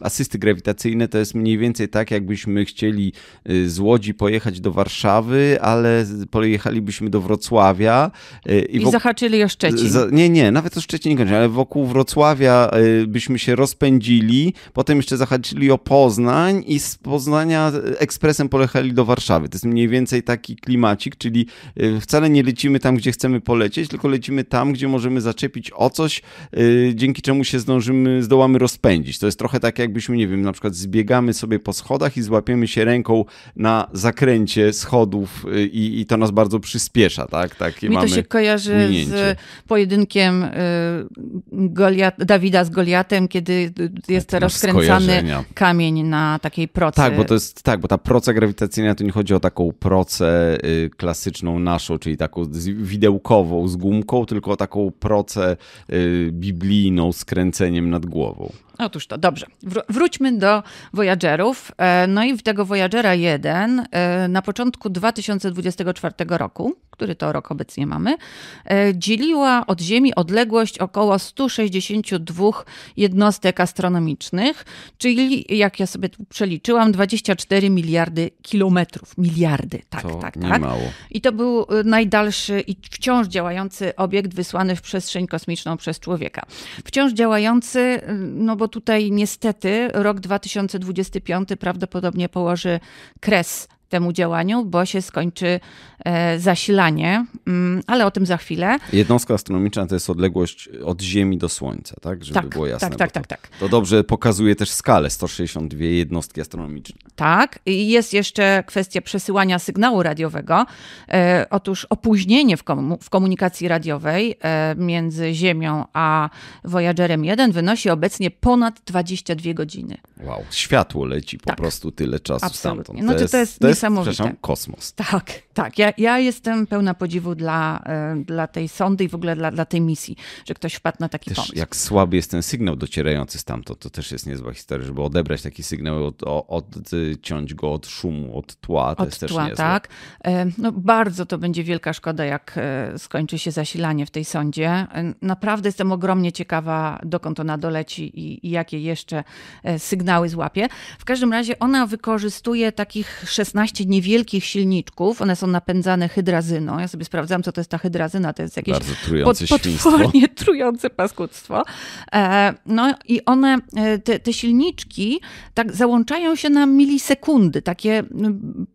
asysty grawitacyjne, to jest mniej więcej tak, jakbyśmy chcieli y, z Łodzi pojechać do Warszawy, ale pojechalibyśmy do Wrocławia. Y, I, I zahaczyli o Szczecin. Za... Nie, nie, nawet o Szczecin nie kończy, ale wokół Wrocławia y, byśmy się rozpędzili, potem jeszcze zahaczyli o Poznań, Poznań i z Poznania ekspresem polechali do Warszawy. To jest mniej więcej taki klimacik, czyli y, wcale nie lecimy tam, gdzie chcemy polecieć, tylko lecimy tam, gdzie możemy zaczepić o coś, y, dzięki czemu się zdążymy, zdołamy rozpędzić. To jest trochę tak, jakbyśmy, nie wiem, na przykład zbiegamy sobie po schodach i złapiemy się ręką na zakręcie schodów y, i, i to nas bardzo przyspiesza, tak? Takie Mi to się kojarzy minięcie. z pojedynkiem Goliat, Dawida z Goliatem, kiedy jest tak, rozkręcany kamień na takiej procy. Tak, bo to jest tak, bo ta proce grawitacyjna to nie chodzi o taką procę y, klasyczną naszą, czyli taką z, widełkową z gumką, tylko o taką procę y, biblijną z kręceniem nad głową. Otóż to, dobrze. Wr wróćmy do Voyagerów. E, no i tego Voyagera 1 e, na początku 2024 roku, który to rok obecnie mamy, e, dzieliła od Ziemi odległość około 162 jednostek astronomicznych, czyli jak ja sobie tu przeliczyłam, 24 miliardy kilometrów. Miliardy, tak, to tak, tak. Mało. I to był najdalszy i wciąż działający obiekt wysłany w przestrzeń kosmiczną przez człowieka. Wciąż działający, no bo bo tutaj niestety rok 2025 prawdopodobnie położy kres temu działaniu, bo się skończy e, zasilanie, mm, ale o tym za chwilę. Jednostka astronomiczna to jest odległość od Ziemi do Słońca, tak? Żeby tak, było jasne. Tak, tak, to, tak, tak. To dobrze pokazuje też skalę 162 jednostki astronomiczne. Tak. I jest jeszcze kwestia przesyłania sygnału radiowego. E, otóż opóźnienie w, komu w komunikacji radiowej e, między Ziemią a Voyagerem 1 wynosi obecnie ponad 22 godziny. Wow, światło leci po tak. prostu tyle czasu Absolutnie. stamtąd. No to, to jest, to jest niesamowite. Przepraszam, kosmos. Tak, tak. Ja, ja jestem pełna podziwu dla, e, dla tej sondy i w ogóle dla, dla tej misji, że ktoś wpadł na taki też pomysł. Jak słaby jest ten sygnał docierający stamtąd, to też jest niezła historia, żeby odebrać taki sygnał, od, odciąć go od szumu, od tła. To od jest tła, też tak. E, no, bardzo to będzie wielka szkoda, jak e, skończy się zasilanie w tej sondzie. Naprawdę jestem ogromnie ciekawa, dokąd ona doleci i, i jakie jeszcze sygnały złapie. W każdym razie ona wykorzystuje takich 16 12 niewielkich silniczków. One są napędzane hydrazyną. Ja sobie sprawdzam, co to jest ta hydrazyna. To jest jakieś Bardzo trujące paskudstwo. potwornie trujące paskudztwo. E, no i one, e, te, te silniczki, tak załączają się na milisekundy. Takie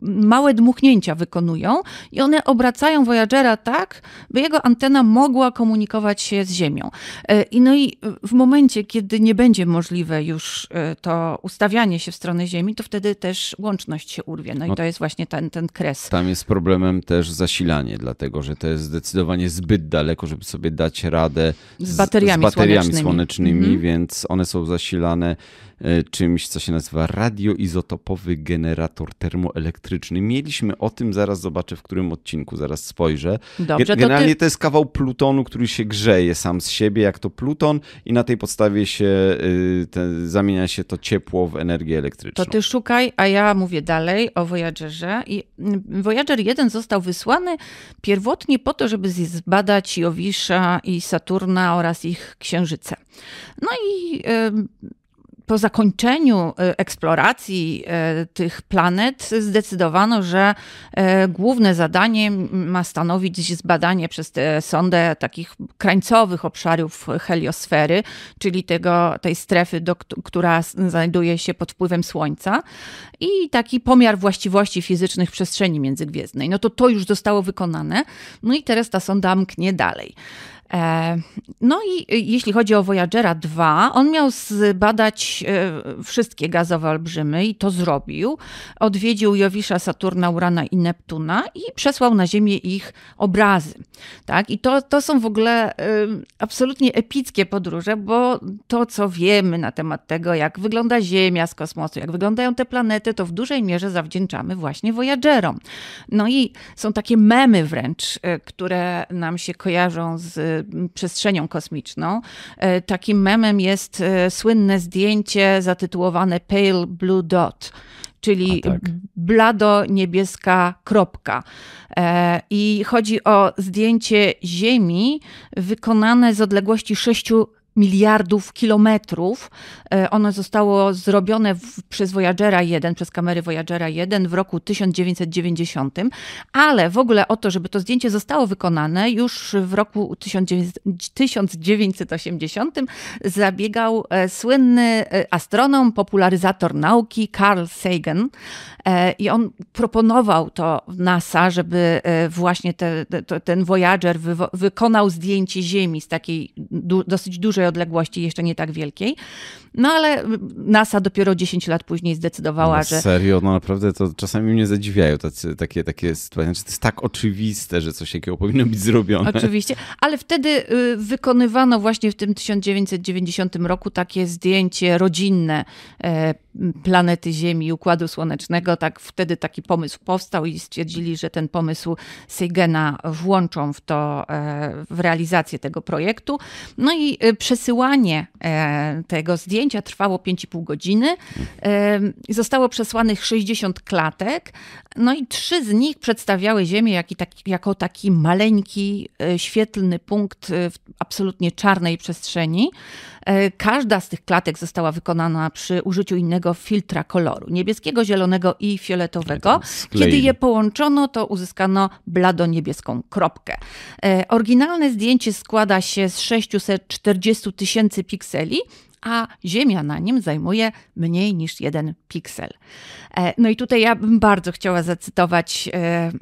małe dmuchnięcia wykonują i one obracają Voyagera tak, by jego antena mogła komunikować się z Ziemią. E, I no i w momencie, kiedy nie będzie możliwe już to ustawianie się w stronę Ziemi, to wtedy też łączność się urwie. No, i to no to jest właśnie ten, ten kres. Tam jest problemem też zasilanie, dlatego że to jest zdecydowanie zbyt daleko, żeby sobie dać radę z, z bateriami, z bateriami słonecznymi, słonecznymi mm. więc one są zasilane E, czymś, co się nazywa radioizotopowy generator termoelektryczny. Mieliśmy o tym, zaraz zobaczę w którym odcinku, zaraz spojrzę. Dobrze, Generalnie to, ty... to jest kawał plutonu, który się grzeje sam z siebie, jak to pluton i na tej podstawie się y, te, zamienia się to ciepło w energię elektryczną. To ty szukaj, a ja mówię dalej o Voyagerze. I mm, Voyager 1 został wysłany pierwotnie po to, żeby zbadać Jowisza i Saturna oraz ich księżyce. No i po zakończeniu e, eksploracji e, tych planet zdecydowano, że e, główne zadanie ma stanowić zbadanie przez tę sondę takich krańcowych obszarów heliosfery, czyli tego, tej strefy, do, która znajduje się pod wpływem Słońca i taki pomiar właściwości fizycznych przestrzeni międzygwiezdnej. No to to już zostało wykonane, no i teraz ta sonda mknie dalej. E, no i y, jeśli chodzi o Voyagera 2, on miał zbadać e, wszystkie gazowe olbrzymy i to zrobił. Odwiedził Jowisza, Saturna, Urana i Neptuna i przesłał na Ziemię ich obrazy. Tak? I to, to są w ogóle y, absolutnie epickie podróże, bo to, co wiemy na temat tego, jak wygląda Ziemia z kosmosu, jak wyglądają te planety, to w dużej mierze zawdzięczamy właśnie Voyagerom. No i są takie memy wręcz, y, które nam się kojarzą z przestrzenią kosmiczną. E, takim memem jest e, słynne zdjęcie zatytułowane Pale Blue Dot czyli tak. blado niebieska kropka. E, I chodzi o zdjęcie Ziemi wykonane z odległości 6 miliardów kilometrów. E, ono zostało zrobione w, przez Voyagera 1, przez kamery Voyagera 1 w roku 1990, ale w ogóle o to, żeby to zdjęcie zostało wykonane, już w roku 1980 zabiegał e, słynny e, astronom, popularyzator nauki Carl Sagan i on proponował to NASA, żeby właśnie te, te, ten Voyager wykonał zdjęcie Ziemi z takiej du- dosyć dużej przy odległości jeszcze nie tak wielkiej. No ale NASA dopiero 10 lat później zdecydowała, no, że... Serio, no naprawdę to czasami mnie zadziwiają tacy, takie, takie sytuacje. Znaczy, to jest tak oczywiste, że coś takiego powinno być zrobione. Oczywiście, ale wtedy y, wykonywano właśnie w tym 1990 roku takie zdjęcie rodzinne e, planety Ziemi Układu Słonecznego, tak wtedy taki pomysł powstał i stwierdzili, że ten pomysł Seigena włączą w to, e, w realizację tego projektu. No i e, przesyłanie e, tego zdjęcia trwało 5,5 godziny. Zostało przesłanych 60 klatek, no i trzy z nich przedstawiały Ziemię tak, jako taki maleńki, świetlny punkt w absolutnie czarnej przestrzeni. E, każda z tych klatek została wykonana przy użyciu innego filtra koloru niebieskiego, zielonego i fioletowego. Kiedy je połączono, to uzyskano blado niebieską kropkę. E, oryginalne zdjęcie składa się z 640 tysięcy pikseli, a Ziemia na nim zajmuje mniej niż jeden piksel. E, no i tutaj ja bym bardzo chciała zacytować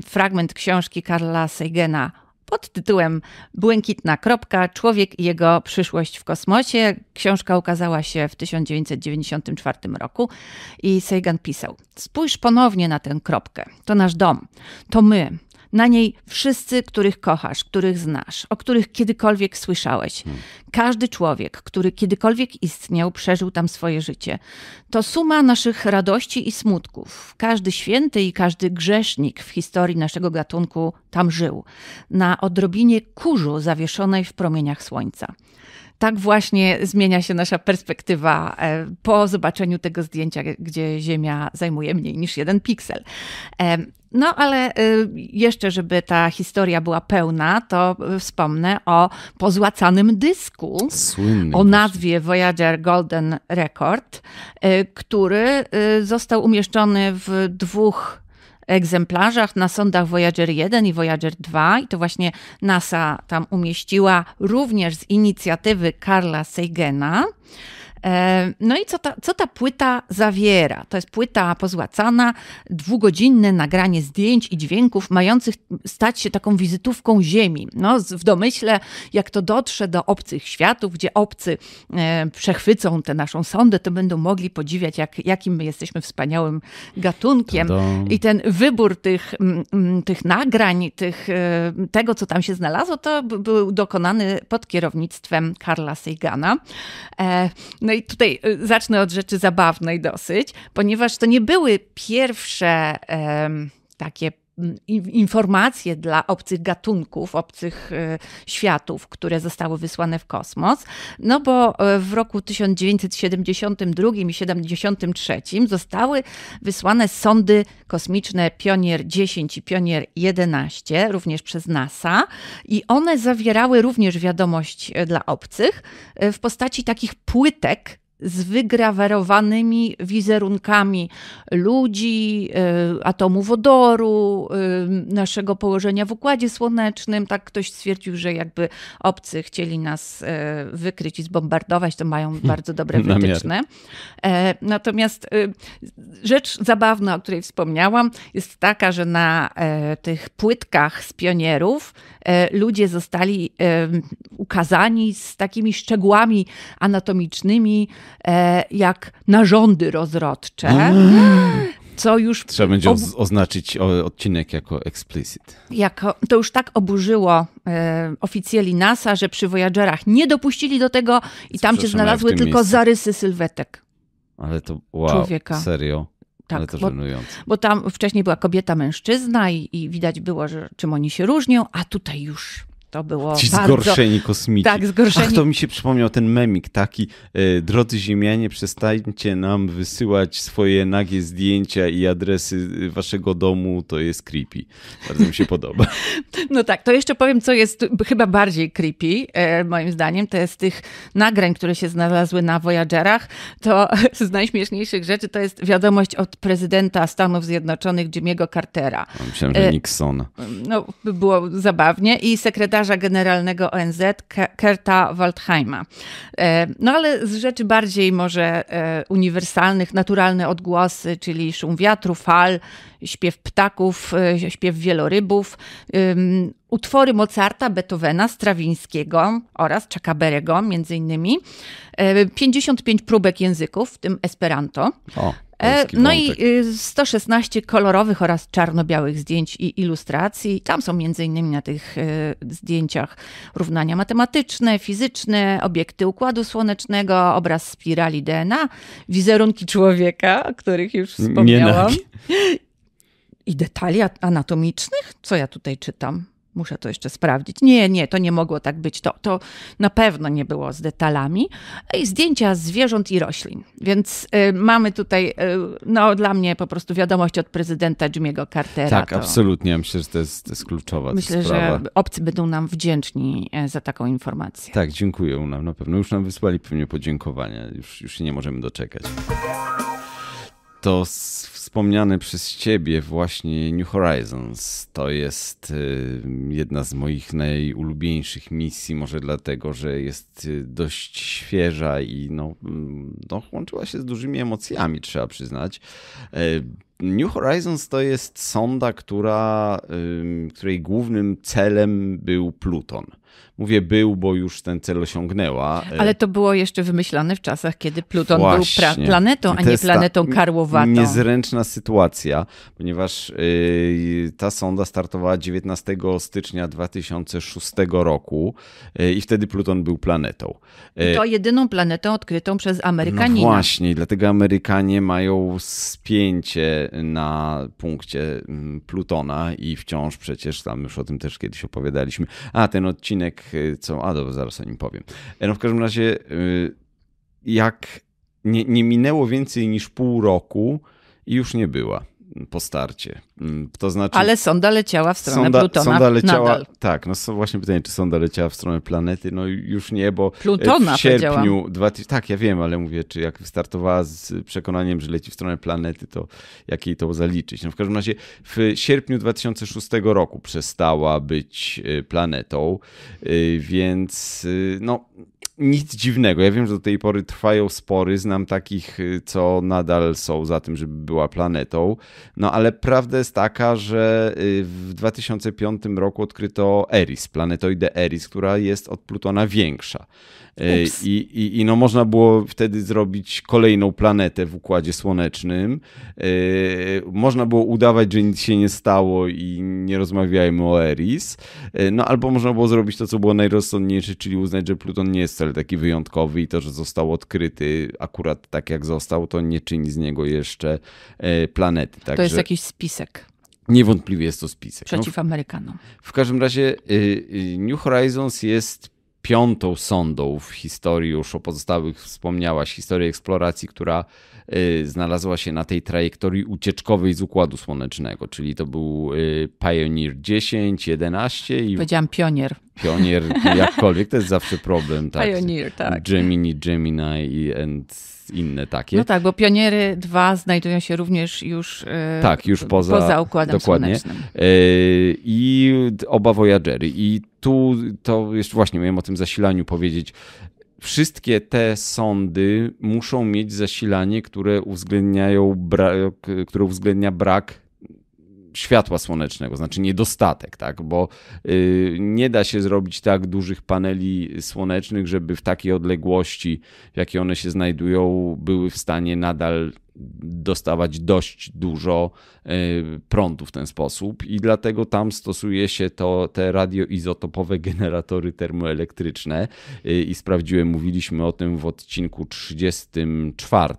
fragment książki Karla Sejgena pod tytułem Błękitna kropka Człowiek i jego przyszłość w kosmosie. Książka ukazała się w 1994 roku i Sagan pisał: Spójrz ponownie na tę kropkę. To nasz dom. To my. Na niej wszyscy, których kochasz, których znasz, o których kiedykolwiek słyszałeś. Każdy człowiek, który kiedykolwiek istniał, przeżył tam swoje życie. To suma naszych radości i smutków. Każdy święty i każdy grzesznik w historii naszego gatunku tam żył. Na odrobinie kurzu zawieszonej w promieniach słońca. Tak właśnie zmienia się nasza perspektywa e, po zobaczeniu tego zdjęcia, gdzie Ziemia zajmuje mniej niż jeden piksel. E, no ale y, jeszcze, żeby ta historia była pełna, to y, wspomnę o pozłacanym dysku, Słynny o nazwie Voyager Golden Record, y, który został umieszczony w dwóch egzemplarzach na sondach Voyager 1 i Voyager 2 i to właśnie NASA tam umieściła również z inicjatywy Karla Seigena. E, no i co ta, co ta płyta zawiera? To jest płyta pozłacana, dwugodzinne nagranie zdjęć i dźwięków, mających stać się taką wizytówką Ziemi. No, w domyśle, jak to dotrze do obcych światów, gdzie obcy e, przechwycą tę naszą sondę, to będą mogli podziwiać, jak, jakim my jesteśmy wspaniałym gatunkiem. I ten wybór tych, tych nagrań, tych, e, tego, co tam się znalazło, to był dokonany pod kierownictwem Karla Sagana. No i tutaj y, zacznę od rzeczy zabawnej dosyć, ponieważ to nie były pierwsze. Um, takie informacje dla obcych gatunków, obcych e, światów, które zostały wysłane w kosmos, no bo e, w roku 1972 i 73 zostały wysłane sondy kosmiczne Pionier 10 i Pionier 11, również przez NASA i one zawierały również wiadomość e, dla obcych w postaci takich płytek z wygrawerowanymi wizerunkami ludzi, y, atomu wodoru, y, naszego położenia w układzie słonecznym. Tak ktoś stwierdził, że jakby obcy chcieli nas y, wykryć i zbombardować, to mają hmm. bardzo dobre wytyczne. E, natomiast rzecz zabawna, o której wspomniałam, jest taka, że na e, tych płytkach z pionierów E, ludzie zostali e, ukazani z takimi szczegółami anatomicznymi, e, jak narządy rozrodcze. co już. Trzeba będzie oznaczyć odcinek jako explicit. Jako, to już tak oburzyło e, oficjeli NASA, że przy Voyagerach nie dopuścili do tego i tam się znalazły tylko miejscu. zarysy sylwetek. Ale to wow, człowieka. serio. Tak, Ale to bo, Bo tam wcześniej była kobieta, mężczyzna i, i widać było, że czym oni się różnią, a tutaj już to było Ci bardzo... zgorszeni kosmici. Tak, zgorszeni. Ach, to mi się przypomniał ten memik taki. E, drodzy Ziemianie, przestańcie nam wysyłać swoje nagie zdjęcia i adresy e, waszego domu, to jest creepy. Bardzo mi się podoba. No tak, to jeszcze powiem, co jest chyba bardziej creepy, e, moim zdaniem, to jest tych nagrań, które się znalazły na Voyagerach. To z najśmieszniejszych rzeczy to jest wiadomość od prezydenta Stanów Zjednoczonych, Jimmy'ego Cartera. No, myślałem, że Nixona. No, było zabawnie i sekretarz sekretarza generalnego ONZ Kerta Waldheima. E, no ale z rzeczy bardziej może e, uniwersalnych, naturalne odgłosy, czyli szum wiatru, fal, śpiew ptaków, e, śpiew wielorybów, utwory Mozarta, Beethovena, Strawińskiego oraz Czakaberego między innymi, 55 próbek języków, w tym Esperanto. O. E, no wątek. Y, i 116 kolorowych oraz czarno-białych zdjęć i ilustracji. Tam są między innymi na tych y, zdjęciach równania matematyczne, fizyczne, obiekty układu słonecznego, obraz spirali DNA, wizerunki człowieka, o których już wspomniałam. I detali anatomicznych? Co ja tutaj czytam? Muszę to jeszcze sprawdzić. Nie, nie, to nie mogło tak być. To, to na pewno nie było z detalami. I zdjęcia zwierząt i roślin. Więc y, mamy tutaj, y, no dla mnie po prostu wiadomość od prezydenta Jimmy'ego Cartera. Tak, to... absolutnie. Myślę, że to jest, to jest kluczowa Myślę, sprawa. że obcy będą nam wdzięczni e, za taką informację. Tak, dziękuję nam na pewno. Już nam wysłali pewnie podziękowania. Już, już się nie możemy doczekać to wspomniany przez ciebie właśnie New Horizons. To jest y, jedna z moich najulubieńszych misji, może dlatego, że jest y, dość świeża i no, mm, no łączyła się z dużymi emocjami, trzeba przyznać. E, New Horizons to jest sonda, która, której głównym celem był Pluton. Mówię był, bo już ten cel osiągnęła. Ale to było jeszcze wymyślane w czasach, kiedy Pluton Właśnie. był planetą, a nie planetą karłowatą. Niezręczna sytuacja, ponieważ yy, ta sonda startowała 19 stycznia 2006 roku yy, i wtedy Pluton był planetą. Yy, to y, jedyną planetą odkrytą przez no Amerykanina. No właśnie, dlatego Amerykanie mają spięcie na punkcie mm, Plutona i wciąż przecież tam już o tym też kiedyś opowiadaliśmy. A ten odcinek odcinek, y, co. A dobra, zaraz o nim powiem. No w każdym razie, y, jak nie, nie minęło więcej niż pół roku i już nie była po starcie. Mm, to znaczy, Ale sonda leciała w stronę sonda, Plutona sonda leciała, nadal. Tak, no są właśnie pytanie, czy sonda leciała w stronę planety? No już nie, bo e, Plutona w sierpniu... Dwa, tak, ja wiem, ale mówię, czy jak wystartowała z przekonaniem, że leci w stronę planety, to jak jej to zaliczyć? No w każdym razie w sierpniu 2006 roku przestała być e, planetą, e, więc no nic dziwnego. Ja wiem, że do tej pory trwają spory, znam takich, y, co nadal są za tym, żeby była planetą. No ale prawda jest taka, że y, w 2005 roku odkryto Eris, planetoidę Eris, która jest od Plutona większa. E, I, i, I no można było wtedy zrobić kolejną planetę w Układzie Słonecznym. E, można było udawać, że nic się nie stało i nie rozmawiajmy o Eris. E, no albo można było zrobić to, co było najrozsądniejsze, czyli uznać, że Pluton nie jest wcale taki wyjątkowy i to, że został odkryty akurat tak jak został, to nie czyni z niego jeszcze planety. Także... To jest jakiś spisek. Niewątpliwie jest to spisek. No Przeciw Amerykanom. No, w każdym razie y, y, New Horizons jest piątą sondą w historii, już o pozostałych wspomniałaś, historii eksploracji, która y, znalazła się na tej trajektorii ucieczkowej z Układu Słonecznego, czyli to był y, Pioneer 10, 11 i... Powiedziałam pionier. Pionier, jakkolwiek, to jest zawsze problem. Tak? Pioneer, tak. Gemini, Gemini and inne takie. No tak, bo Pioniery 2 znajdują się również już, e, tak, już poza, poza Układem dokładnie. Słonecznym. E, I oba Voyagery. I tu to jeszcze właśnie miałem o tym zasilaniu powiedzieć wszystkie te sondy muszą mieć zasilanie, które, uwzględniają brak, które uwzględnia brak światła słonecznego, znaczy niedostatek, tak? bo y, nie da się zrobić tak dużych paneli słonecznych, żeby w takiej odległości, w jakiej one się znajdują, były w stanie nadal dostawać dość dużo e, prądu w ten sposób i dlatego tam stosuje się to, te radioizotopowe generatory termoelektryczne e, i sprawdziłem, mówiliśmy o tym w odcinku 34,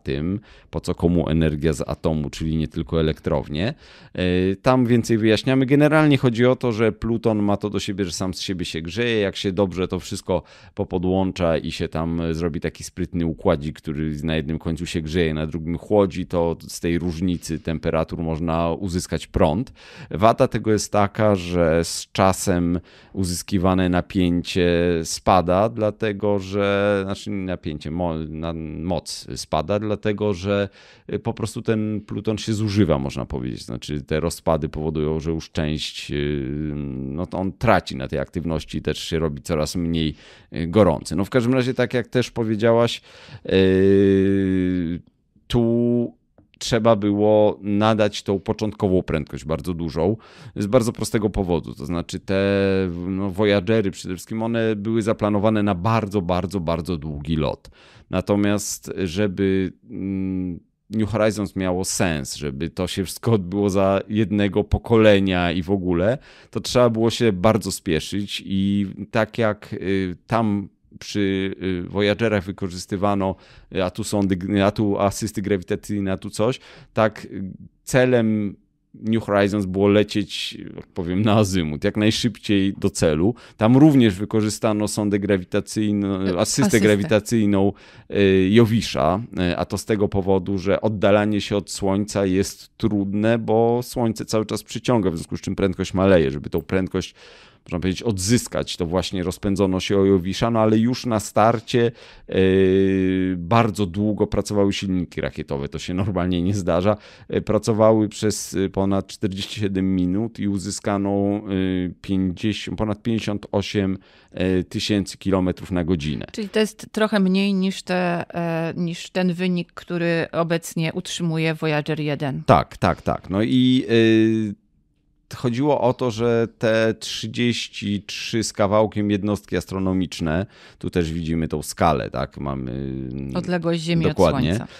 po co komu energia z atomu, czyli nie tylko elektrownie. E, tam więcej wyjaśniamy. Generalnie chodzi o to, że Pluton ma to do siebie, że sam z siebie się grzeje, jak się dobrze to wszystko popodłącza i się tam zrobi taki sprytny układzik, który na jednym końcu się grzeje, na drugim chłodzi, chłodzi, to z tej różnicy temperatur można uzyskać prąd. Wada tego jest taka, że z czasem uzyskiwane napięcie spada, dlatego że, znaczy napięcie, mo, na, moc spada, dlatego że y, po prostu ten pluton się zużywa, można powiedzieć. Znaczy te rozpady powodują, że już część, y, no to on traci na tej aktywności i też się robi coraz mniej y, gorący. No w każdym razie, tak jak też powiedziałaś, tu trzeba było nadać tą początkową prędkość bardzo dużą z bardzo prostego powodu. To znaczy te no, Voyagery przede wszystkim, one były zaplanowane na bardzo, bardzo, bardzo długi lot. Natomiast żeby mm, New Horizons miało sens, żeby to się wszystko odbyło za jednego pokolenia i w ogóle, to trzeba było się bardzo spieszyć i tak jak y, tam przy y, Voyagerach wykorzystywano, a tu, sądy a tu asysty grawitacyjne, a tu coś, tak y, celem New Horizons było lecieć, powiem, na azymut, jak najszybciej do celu. Tam również wykorzystano sondę grawitacyjną, e, asystę, asystę. grawitacyjną y, Jowisza, a to z tego powodu, że oddalanie się od Słońca jest trudne, bo Słońce cały czas przyciąga, w związku z czym prędkość maleje. Żeby tą prędkość można powiedzieć, odzyskać to właśnie rozpędzono się Ojowisza, no ale już na starcie e, bardzo długo pracowały silniki rakietowe, to się normalnie nie zdarza. E, pracowały przez e, ponad 47 minut i uzyskano 50, ponad 58 tysięcy kilometrów na godzinę. Czyli to jest trochę mniej niż, te, niż ten wynik, który obecnie utrzymuje Voyager 1. Tak, tak, tak. No i chodziło o to, że te 33 z kawałkiem jednostki astronomiczne, tu też widzimy tą skalę, tak? Mamy. Mm, Odległość Ziemi dokładnie. od Słońca.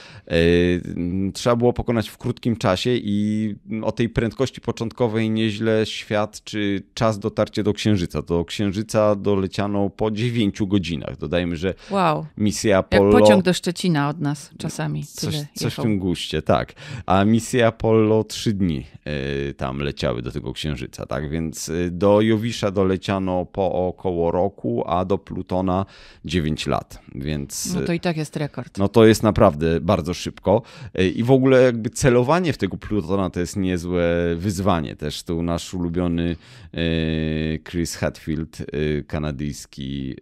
E, trzeba było pokonać w krótkim czasie i o tej prędkości początkowej nieźle świadczy czas dotarcia do Księżyca. Do Księżyca doleciano po 9 godzinach. Dodajmy, że wow. misja Apollo... Jak pociąg do Szczecina od nas czasami. Coś, coś w tym guście, tak. A misja Apollo 3 dni e, tam leciały do tego tego księżyca, tak? Więc y, do Jowisza doleciano po około roku, a do Plutona 9 lat, więc... No to y, i tak jest rekord. No to jest naprawdę bardzo szybko y, i w ogóle jakby celowanie w tego Plutona to jest niezłe wyzwanie. Też tu nasz ulubiony Chris Hatfield, kanadyjski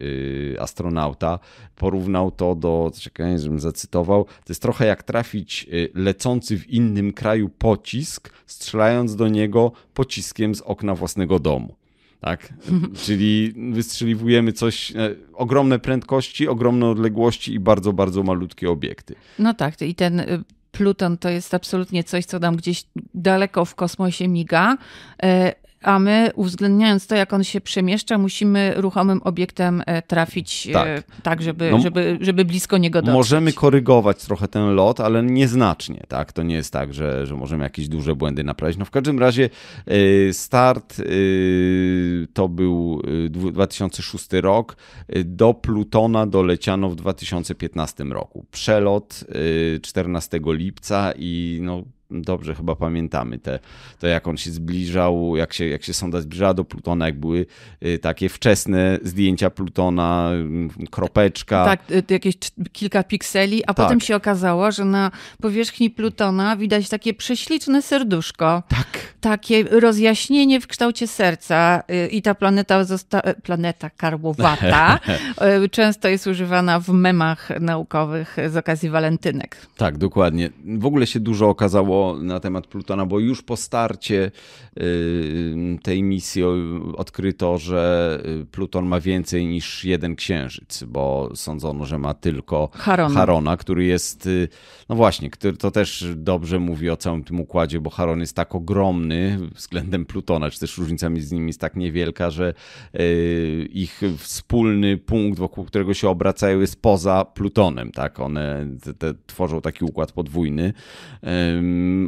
astronauta, porównał to do, czekaj, żebym zacytował, to jest trochę jak trafić lecący w innym kraju pocisk, strzelając do niego po pociskiem z okna własnego domu. Tak? Czyli wystrzeliwujemy coś, e, ogromne prędkości, ogromne odległości i bardzo, bardzo malutkie obiekty. No tak, i ten y, Pluton to jest absolutnie coś, co nam gdzieś daleko w kosmosie miga. E, a my uwzględniając to, jak on się przemieszcza, musimy ruchomym obiektem e, trafić e, tak, tak żeby, no, żeby, żeby blisko niego dotrzeć. Możemy korygować trochę ten lot, ale nieznacznie. Tak? To nie jest tak, że, że możemy jakieś duże błędy naprawić. No w każdym razie e, start to był 2006 rok. Do Plutona doleciano w 2015 roku. Przelot 14 lipca i no, dobrze chyba pamiętamy te, to, jak on się zbliżał, jak się, jak się sonda zbliżała do Plutona, jak były y, takie wczesne zdjęcia Plutona, mm, kropeczka. Tak, y, jakieś kilka pikseli, a tak. potem się okazało, że na powierzchni Plutona widać takie prześliczne serduszko. Tak. Takie rozjaśnienie w kształcie serca y, i ta planeta, planeta karłowata często jest używana w memach naukowych z okazji walentynek. Tak, dokładnie. W ogóle się dużo okazało na temat Plutona, bo już po starcie y, tej misji odkryto, że y, Pluton ma więcej niż jeden księżyc, bo sądzono, że ma tylko Harona, Harona który jest, y, no właśnie, który to też dobrze mówi o całym tym układzie, bo Haron jest tak ogromny względem Plutona, czy też różnica między nimi jest tak niewielka, że ich wspólny punkt, wokół którego się obracają, jest poza Plutonem, tak? One te, te, tworzą taki układ podwójny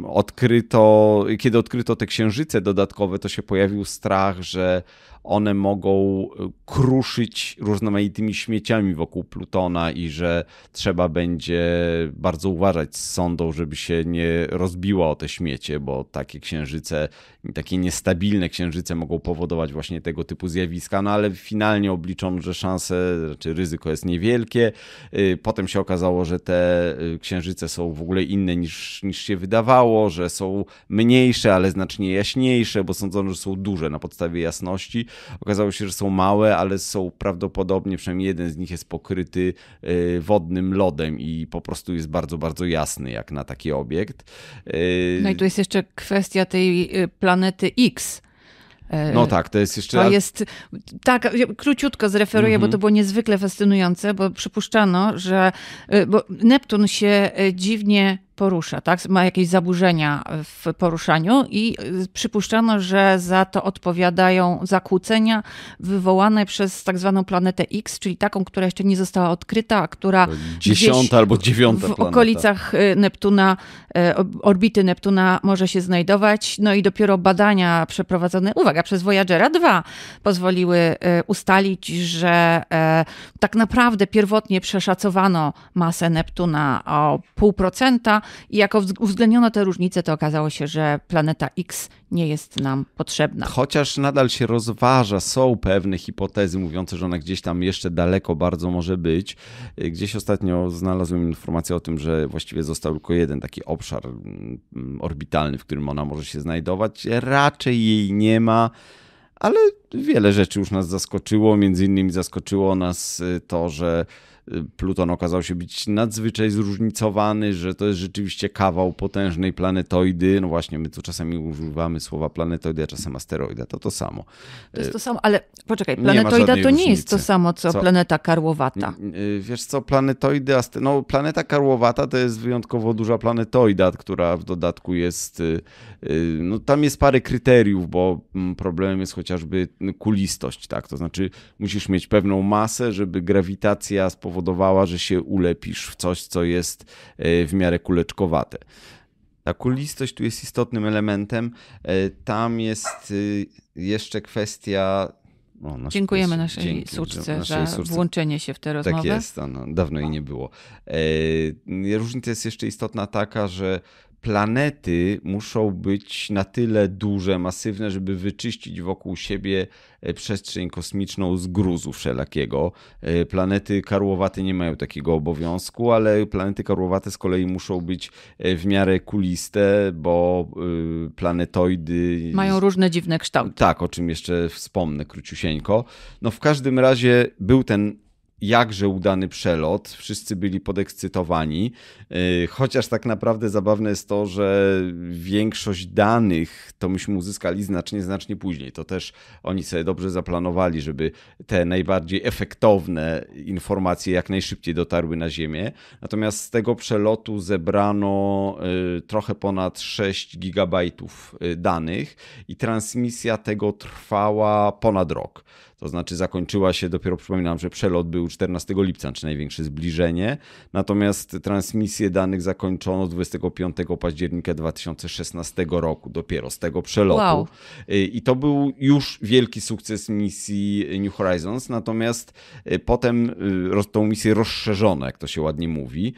odkryto, kiedy odkryto te księżyce dodatkowe, to się pojawił strach, że one mogą y, kruszyć różnomaitymi śmieciami wokół Plutona i że trzeba będzie bardzo uważać z sondą, żeby się nie rozbiła o te śmiecie, bo takie księżyce, takie niestabilne księżyce mogą powodować właśnie tego typu zjawiska, no ale finalnie obliczono, że szanse, czy znaczy ryzyko jest niewielkie. Y, potem się okazało, że te y, księżyce są w ogóle inne niż, niż się wydawało że są mniejsze, ale znacznie jaśniejsze, bo sądzono, że są duże na podstawie jasności. Okazało się, że są małe, ale są prawdopodobnie, przynajmniej jeden z nich jest pokryty y, wodnym lodem i po prostu jest bardzo, bardzo jasny, jak na taki obiekt. Y, no i tu jest jeszcze kwestia tej y, planety X. E, no tak, to jest jeszcze. To jest, tak, króciutko zreferuję, mm -hmm. bo to mhm. było niezwykle fascynujące, bo przypuszczano, że bo Neptun się dziwnie porusza, tak? ma jakieś zaburzenia w poruszaniu i y, przypuszczano, że za to odpowiadają zakłócenia wywołane przez tak zwaną planetę X, czyli taką, która jeszcze nie została odkryta, a która dziesiąta albo dziewiąta w planeta. okolicach y, Neptuna, y, orbity Neptuna może się znajdować. No i dopiero badania przeprowadzone, uwaga, przez Voyagera 2 pozwoliły ustalić, że e, tak naprawdę pierwotnie przeszacowano masę Neptuna o pół procenta, i jako uwzględniono te różnice, to okazało się, że planeta X nie jest nam potrzebna. Chociaż nadal się rozważa, są pewne hipotezy mówiące, że ona gdzieś tam jeszcze daleko bardzo może być. Gdzieś ostatnio znalazłem informację o tym, że właściwie został tylko jeden taki obszar mm, orbitalny, w którym ona może się znajdować. Raczej jej nie ma ale wiele rzeczy już nas zaskoczyło. Między innymi zaskoczyło nas y, to, że Pluton okazał się być nadzwyczaj zróżnicowany, że to jest rzeczywiście kawał potężnej planetoidy. No właśnie, my tu czasami używamy słowa a czasem asteroida. To to samo. To jest to y, samo, ale poczekaj, planetoida to nie jest to samo, co, co? planeta karłowata. Y, wiesz co, planetoidy, no planeta karłowata to jest wyjątkowo duża planetoida, która w dodatku jest, y, no tam jest parę kryteriów, bo mm, problemem jest chociażby kulistość, tak? To znaczy musisz mieć pewną masę, żeby grawitacja spowodowała powodowała, że się ulepisz w coś, co jest e, w miarę kuleczkowate. Ta kulistość tu jest istotnym elementem. E, tam jest e, jeszcze kwestia o, no, nasz, Dziękujemy naszej dzięki, suczce naszej za włączenie się w tę tak rozmowę. Tak jest, no, dawno jej nie było. E, różnica jest jeszcze istotna taka, że planety muszą być na tyle duże, masywne, żeby wyczyścić wokół siebie e, przestrzeń kosmiczną z gruzu wszelakiego. E, planety karłowate nie mają takiego obowiązku, ale planety karłowate z kolei muszą być e, w miarę kuliste, bo y, planetoidy. Mają różne dziwne kształty. Tak, o czym jeszcze wspomnę króciusieńko. No w każdym razie był ten jakże udany przelot. Wszyscy byli podekscytowani, e, chociaż tak naprawdę zabawne jest to, że większość danych to myśmy uzyskali znacznie, znacznie później. To też oni sobie dobrze zaplanowali, żeby te najbardziej efektowne informacje jak najszybciej dotarły na Ziemię. Natomiast z tego przelotu zebrano e, trochę ponad 6 gigabajtów e, danych i transmisja tego trwała ponad rok. To znaczy zakończyła się, dopiero przypominam, że przelot był 14 lipca, czy największe zbliżenie. Natomiast transmisję danych zakończono 25 października 2016 roku, dopiero z tego przelotu. Wow. Y, I to był już wielki sukces misji New Horizons, natomiast y, potem y, tą misję rozszerzono, jak to się ładnie mówi.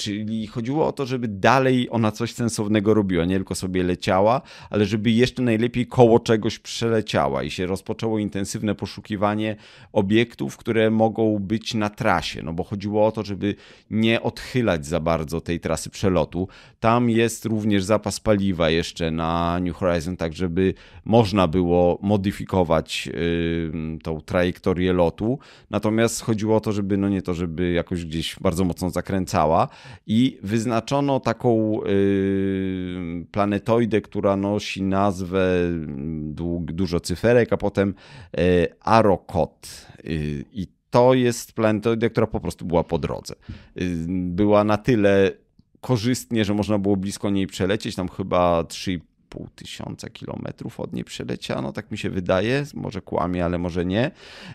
Czyli chodziło o to, żeby dalej ona coś sensownego robiła, nie tylko sobie leciała, ale żeby jeszcze najlepiej koło czegoś przeleciała i się rozpoczęło intensywne poszukiwanie obiektów, które mogą być na trasie, no bo chodziło o to, żeby nie odchylać za bardzo tej trasy przelotu. Tam jest również zapas paliwa jeszcze na New Horizon, tak żeby można było modyfikować yy, tą trajektorię lotu. Natomiast chodziło o to, żeby, no nie to, żeby jakoś gdzieś bardzo mocno zakręcała, i wyznaczono taką y, planetoidę, która nosi nazwę mm, dużo cyferek, a potem yy, Arokot. Y, I to jest planetoida, która po prostu była po drodze. Y, była na tyle korzystnie, że można było blisko niej przelecieć. Tam chyba 3, pół tysiąca kilometrów od niej przeleciano, tak mi się wydaje, może kłamie, ale może nie.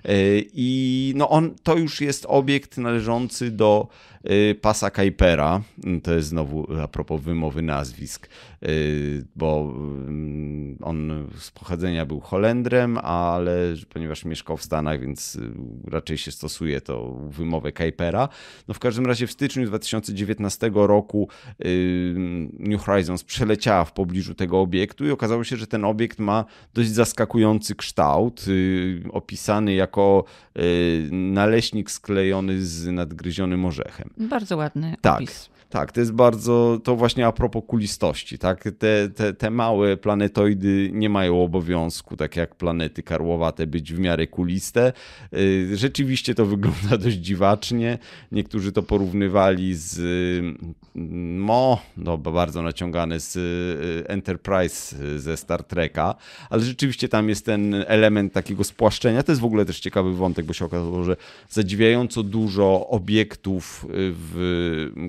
E, I no on, to już jest obiekt należący do e, pasa Kuipera, mm, to jest znowu a propos wymowy nazwisk, e, bo mm, on z pochodzenia był Holendrem, ale ponieważ mieszkał w Stanach, więc raczej się stosuje to wymowę Kuipera. No w każdym razie w styczniu 2019 roku New Horizons przeleciała w pobliżu tego obiektu i okazało się, że ten obiekt ma dość zaskakujący kształt, y, opisany jako y, naleśnik sklejony z nadgryzionym orzechem. Bardzo ładny tak. opis. Tak, to jest bardzo, to właśnie a propos kulistości, tak? Te, te, te małe planetoidy nie mają obowiązku, tak jak planety karłowate, być w miarę kuliste. Y, rzeczywiście to wygląda dość dziwacznie. Niektórzy to porównywali z, mm, no, no bardzo naciągane z y, Enterprise y, ze Star Treka, ale rzeczywiście tam jest ten element takiego spłaszczenia. To jest w ogóle też ciekawy wątek, bo się okazało, że zadziwiająco dużo obiektów w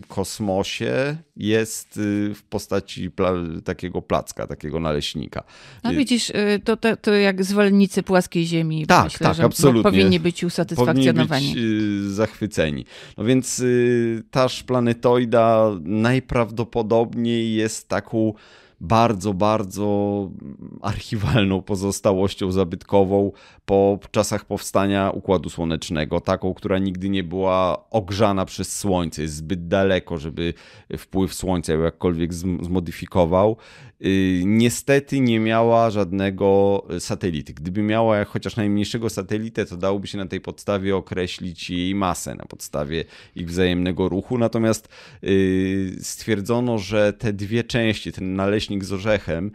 kosmosie osie jest y, w postaci pla takiego placka, takiego naleśnika. No y, widzisz, y, to, to, to jak zwolennicy płaskiej ziemi. Tak, myślę, tak, że absolutnie. Powinni być usatysfakcjonowani. Powinni być zachwyceni. No więc ta planetoida najprawdopodobniej jest taką bardzo, bardzo archiwalną pozostałością zabytkową po czasach powstania Układu Słonecznego, taką, która nigdy nie była ogrzana przez słońce, jest zbyt daleko, żeby wpływ słońca ją jakkolwiek zmodyfikował Y, niestety nie miała żadnego y, satelity. Gdyby miała chociaż najmniejszego satelitę, to dałoby się na tej podstawie określić jej masę na podstawie ich wzajemnego ruchu. Natomiast y, stwierdzono, że te dwie części, ten naleśnik z orzechem,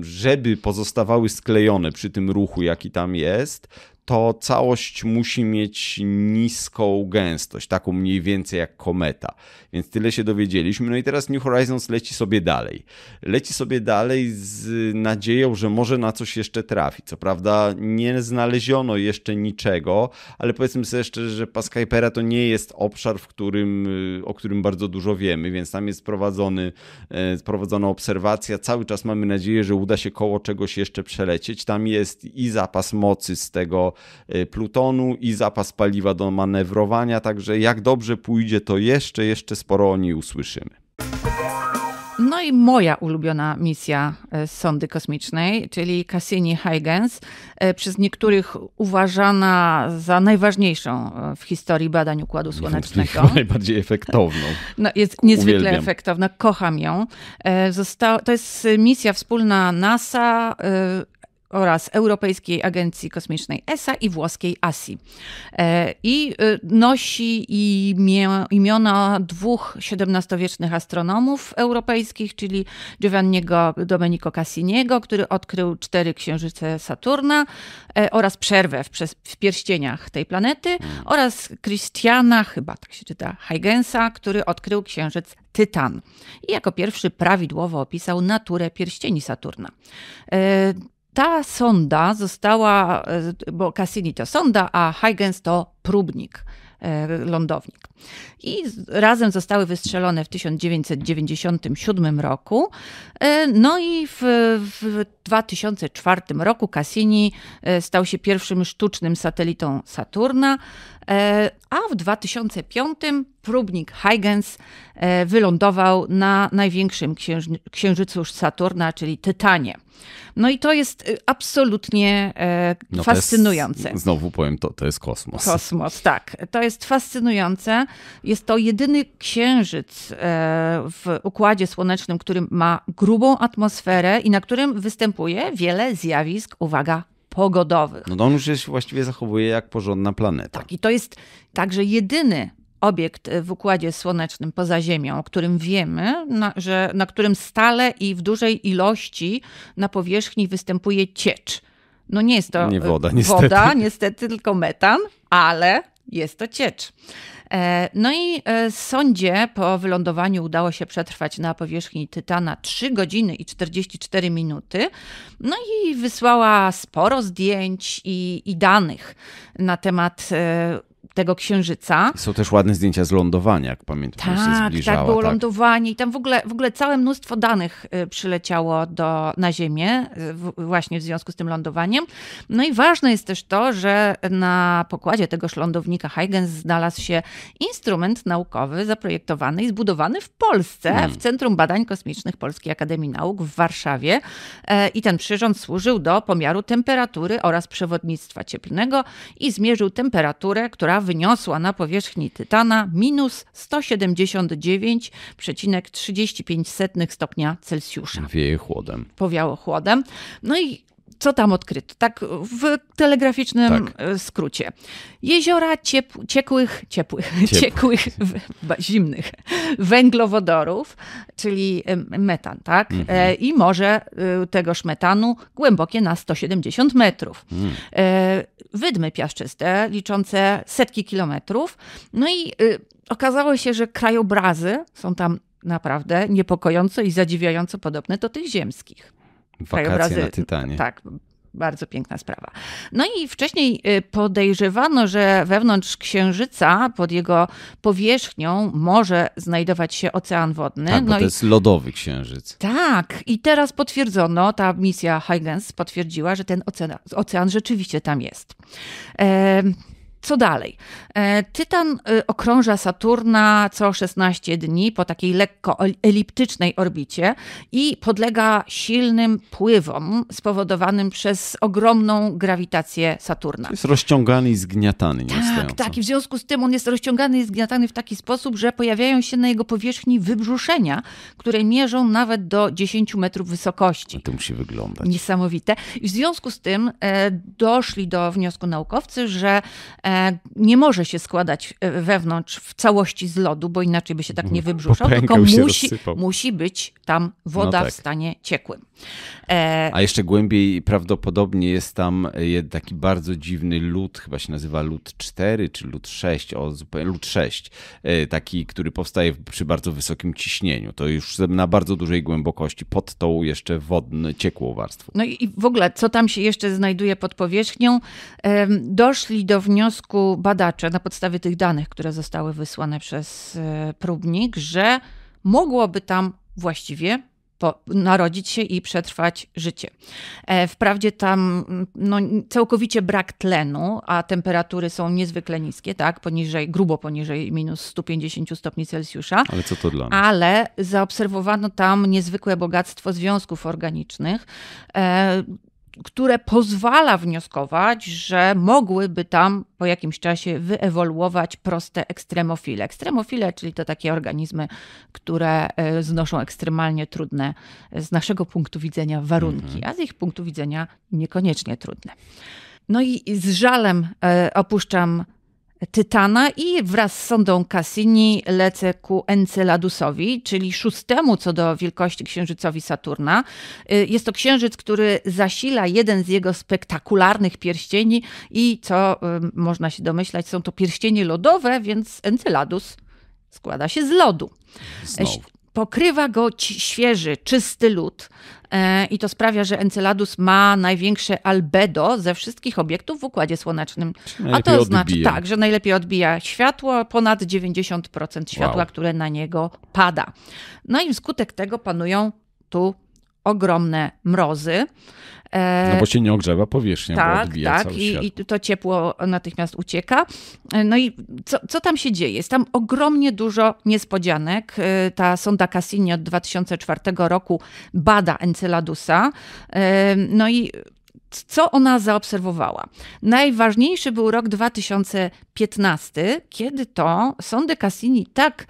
żeby pozostawały sklejone przy tym ruchu, jaki tam jest, to całość musi mieć niską gęstość, taką mniej więcej jak kometa. Więc tyle się dowiedzieliśmy. No i teraz New Horizons leci sobie dalej. Leci sobie dalej z nadzieją, że może na coś jeszcze trafi. Co prawda nie znaleziono jeszcze niczego, ale powiedzmy sobie szczerze, że Pascalpera to nie jest obszar, w którym, o którym bardzo dużo wiemy, więc tam jest prowadzony, e, prowadzona obserwacja. Cały czas mamy nadzieję, że uda się koło czegoś jeszcze przelecieć. Tam jest i zapas mocy z tego Y, plutonu i zapas paliwa do manewrowania, także jak dobrze pójdzie, to jeszcze, jeszcze sporo o niej usłyszymy. No i moja ulubiona misja e, sondy kosmicznej, czyli Cassini-Huygens, e, przez niektórych uważana za najważniejszą e, w historii badań Układu Słonecznego. Najbardziej efektowną. No, jest niezwykle efektowna, kocham ją. Zosta to jest misja wspólna NASA, oraz Europejskiej Agencji Kosmicznej ESA i włoskiej ASI. I e, y, nosi imiona dwóch XVII-wiecznych astronomów europejskich, czyli Giovanniego Domenico Cassiniego, który odkrył cztery księżyce Saturna e, oraz przerwę w, w pierścieniach tej planety hmm. oraz Christiana, chyba tak się czyta, Huygensa, który odkrył księżyc Tytan i jako pierwszy prawidłowo opisał naturę pierścieni Saturna. E, ta sonda została, e, bo Cassini to sonda, a Huygens to próbnik e, lądownik. I razem zostały wystrzelone w 1997 roku. E, no i w, w 2004 roku Cassini stał się pierwszym sztucznym satelitą Saturna a w 2005 próbnik Huygens e, wylądował na największym księżycu Saturna, czyli Tytanie. No i to jest y, absolutnie e, no fascynujące. Jest, znowu powiem to, to jest kosmos. Kosmos, tak. To jest fascynujące. Jest to jedyny księżyc e, w Układzie Słonecznym, który ma grubą atmosferę i na którym występuje wiele zjawisk, uwaga, pogodowych. No to on już się właściwie zachowuje jak porządna planeta. Tak, i to jest także jedyny obiekt e, w Układzie Słonecznym poza Ziemią, o którym wiemy, na, że, na którym stale i w dużej ilości na powierzchni występuje ciecz. No nie jest to nie e, woda, niestety. woda, niestety tylko metan, ale jest to ciecz. E, no i e, sądzie po wylądowaniu udało się przetrwać na powierzchni Tytana 3 godziny i 44 minuty. No i wysłała sporo zdjęć i, i danych na temat e, tego księżyca. Są też ładne zdjęcia z lądowania, jak pamiętam, tak, się tak, zbliżała. Tak, było tak. lądowanie i tam w ogóle, w ogóle całe mnóstwo danych y, przyleciało do, na Ziemię y, właśnie w związku z tym lądowaniem. No i ważne jest też to, że na pokładzie tegoż lądownika Huygens znalazł się instrument naukowy zaprojektowany i zbudowany w Polsce, hmm. w Centrum Badań Kosmicznych Polskiej Akademii Nauk w Warszawie. E, I ten przyrząd służył do pomiaru temperatury oraz przewodnictwa cieplnego i zmierzył temperaturę, która wyniosła na powierzchni Tytana minus 179,35 stopnia Celsjusza. Wieje chłodem. Powiało chłodem. No i co tam odkryto? Tak w telegraficznym tak. E, skrócie. Jeziora ciep ciekłych, ciepłych, ciekłych, zimnych węglowodorów, czyli e, metan, tak? Mhm. E, I morze tegoż metanu głębokie na 170 metrów. Mhm. Wydmy piaszczyste liczące setki kilometrów. No i okazało się, że krajobrazy są tam naprawdę niepokojąco i zadziwiająco podobne do tych ziemskich. Wakacje krajobrazy, na Tytanie. Tak, bardzo piękna sprawa. No i wcześniej y, podejrzewano, że wewnątrz Księżyca, pod jego powierzchnią, może znajdować się ocean wodny. Tak, bo no to i... jest lodowy Księżyc. Tak, i teraz potwierdzono, ta misja Huygens potwierdziła, że ten ocean, ocean rzeczywiście tam jest. Ehm... Co dalej? E, tytan y, okrąża Saturna co 16 dni po takiej lekko eliptycznej orbicie i podlega silnym pływom spowodowanym przez ogromną grawitację Saturna. Jest rozciągany i zgniatany. Tak, tak. I w związku z tym on jest rozciągany i zgniatany w taki sposób, że pojawiają się na jego powierzchni wybrzuszenia, które mierzą nawet do 10 metrów wysokości. to musi wyglądać. Niesamowite. I w związku z tym e, doszli do wniosku naukowcy, że e, nie może się składać e, wewnątrz w całości z lodu, bo inaczej by się tak nie mhm. wybrzuszał, Popękał tylko musi, musi być tam woda no tak. w stanie ciekłym. E... A jeszcze głębiej prawdopodobnie jest tam e, taki bardzo dziwny lód, chyba się nazywa lód 4 czy lód 6, o, zupełnie, lód 6, e, taki, który powstaje przy bardzo wysokim ciśnieniu. To już na bardzo dużej głębokości, pod tą jeszcze wodną, ciekłą warstwą. No i w ogóle, co tam się jeszcze znajduje pod powierzchnią? Doszli do wniosku, wniosku badacze na podstawie tych danych, które zostały wysłane przez e, próbnik, że mogłoby tam właściwie po, narodzić się i przetrwać życie. E, wprawdzie tam no, całkowicie brak tlenu, a temperatury są niezwykle niskie, tak, poniżej, grubo poniżej minus 150 stopni Celsjusza. Ale co to dla nas? Ale zaobserwowano tam niezwykłe bogactwo związków organicznych. E, które pozwala wnioskować, że mogłyby tam po jakimś czasie wyewoluować proste ekstremofile. Ekstremofile, czyli to takie organizmy, które e, znoszą ekstremalnie trudne e, z naszego punktu widzenia warunki, mhm. a z ich punktu widzenia niekoniecznie trudne. No i z żalem e, opuszczam Tytana i wraz z sondą Cassini lecę ku Enceladusowi, czyli szóstemu co do wielkości księżycowi Saturna. Y, jest to księżyc, który zasila jeden z jego spektakularnych pierścieni i co y, można się domyślać, są to pierścienie lodowe, więc Enceladus składa się z lodu. Znowu. Pokrywa go świeży, czysty lód e, i to sprawia, że Enceladus ma największe albedo ze wszystkich obiektów w Układzie Słonecznym. A to znaczy odbija. tak, że najlepiej odbija światło, ponad 90% światła, wow. które na niego pada. No i wskutek tego panują tu ogromne mrozy. E, no bo się nie ogrzewa powierzchnia, tak, bo tak, tak i, i, to ciepło natychmiast ucieka. E, no i co, co tam się dzieje? Jest tam ogromnie dużo niespodzianek. E, ta sonda Cassini od 2004 roku bada Enceladusa. No i co ona zaobserwowała? Najważniejszy był rok 2015, kiedy to sondy Cassini tak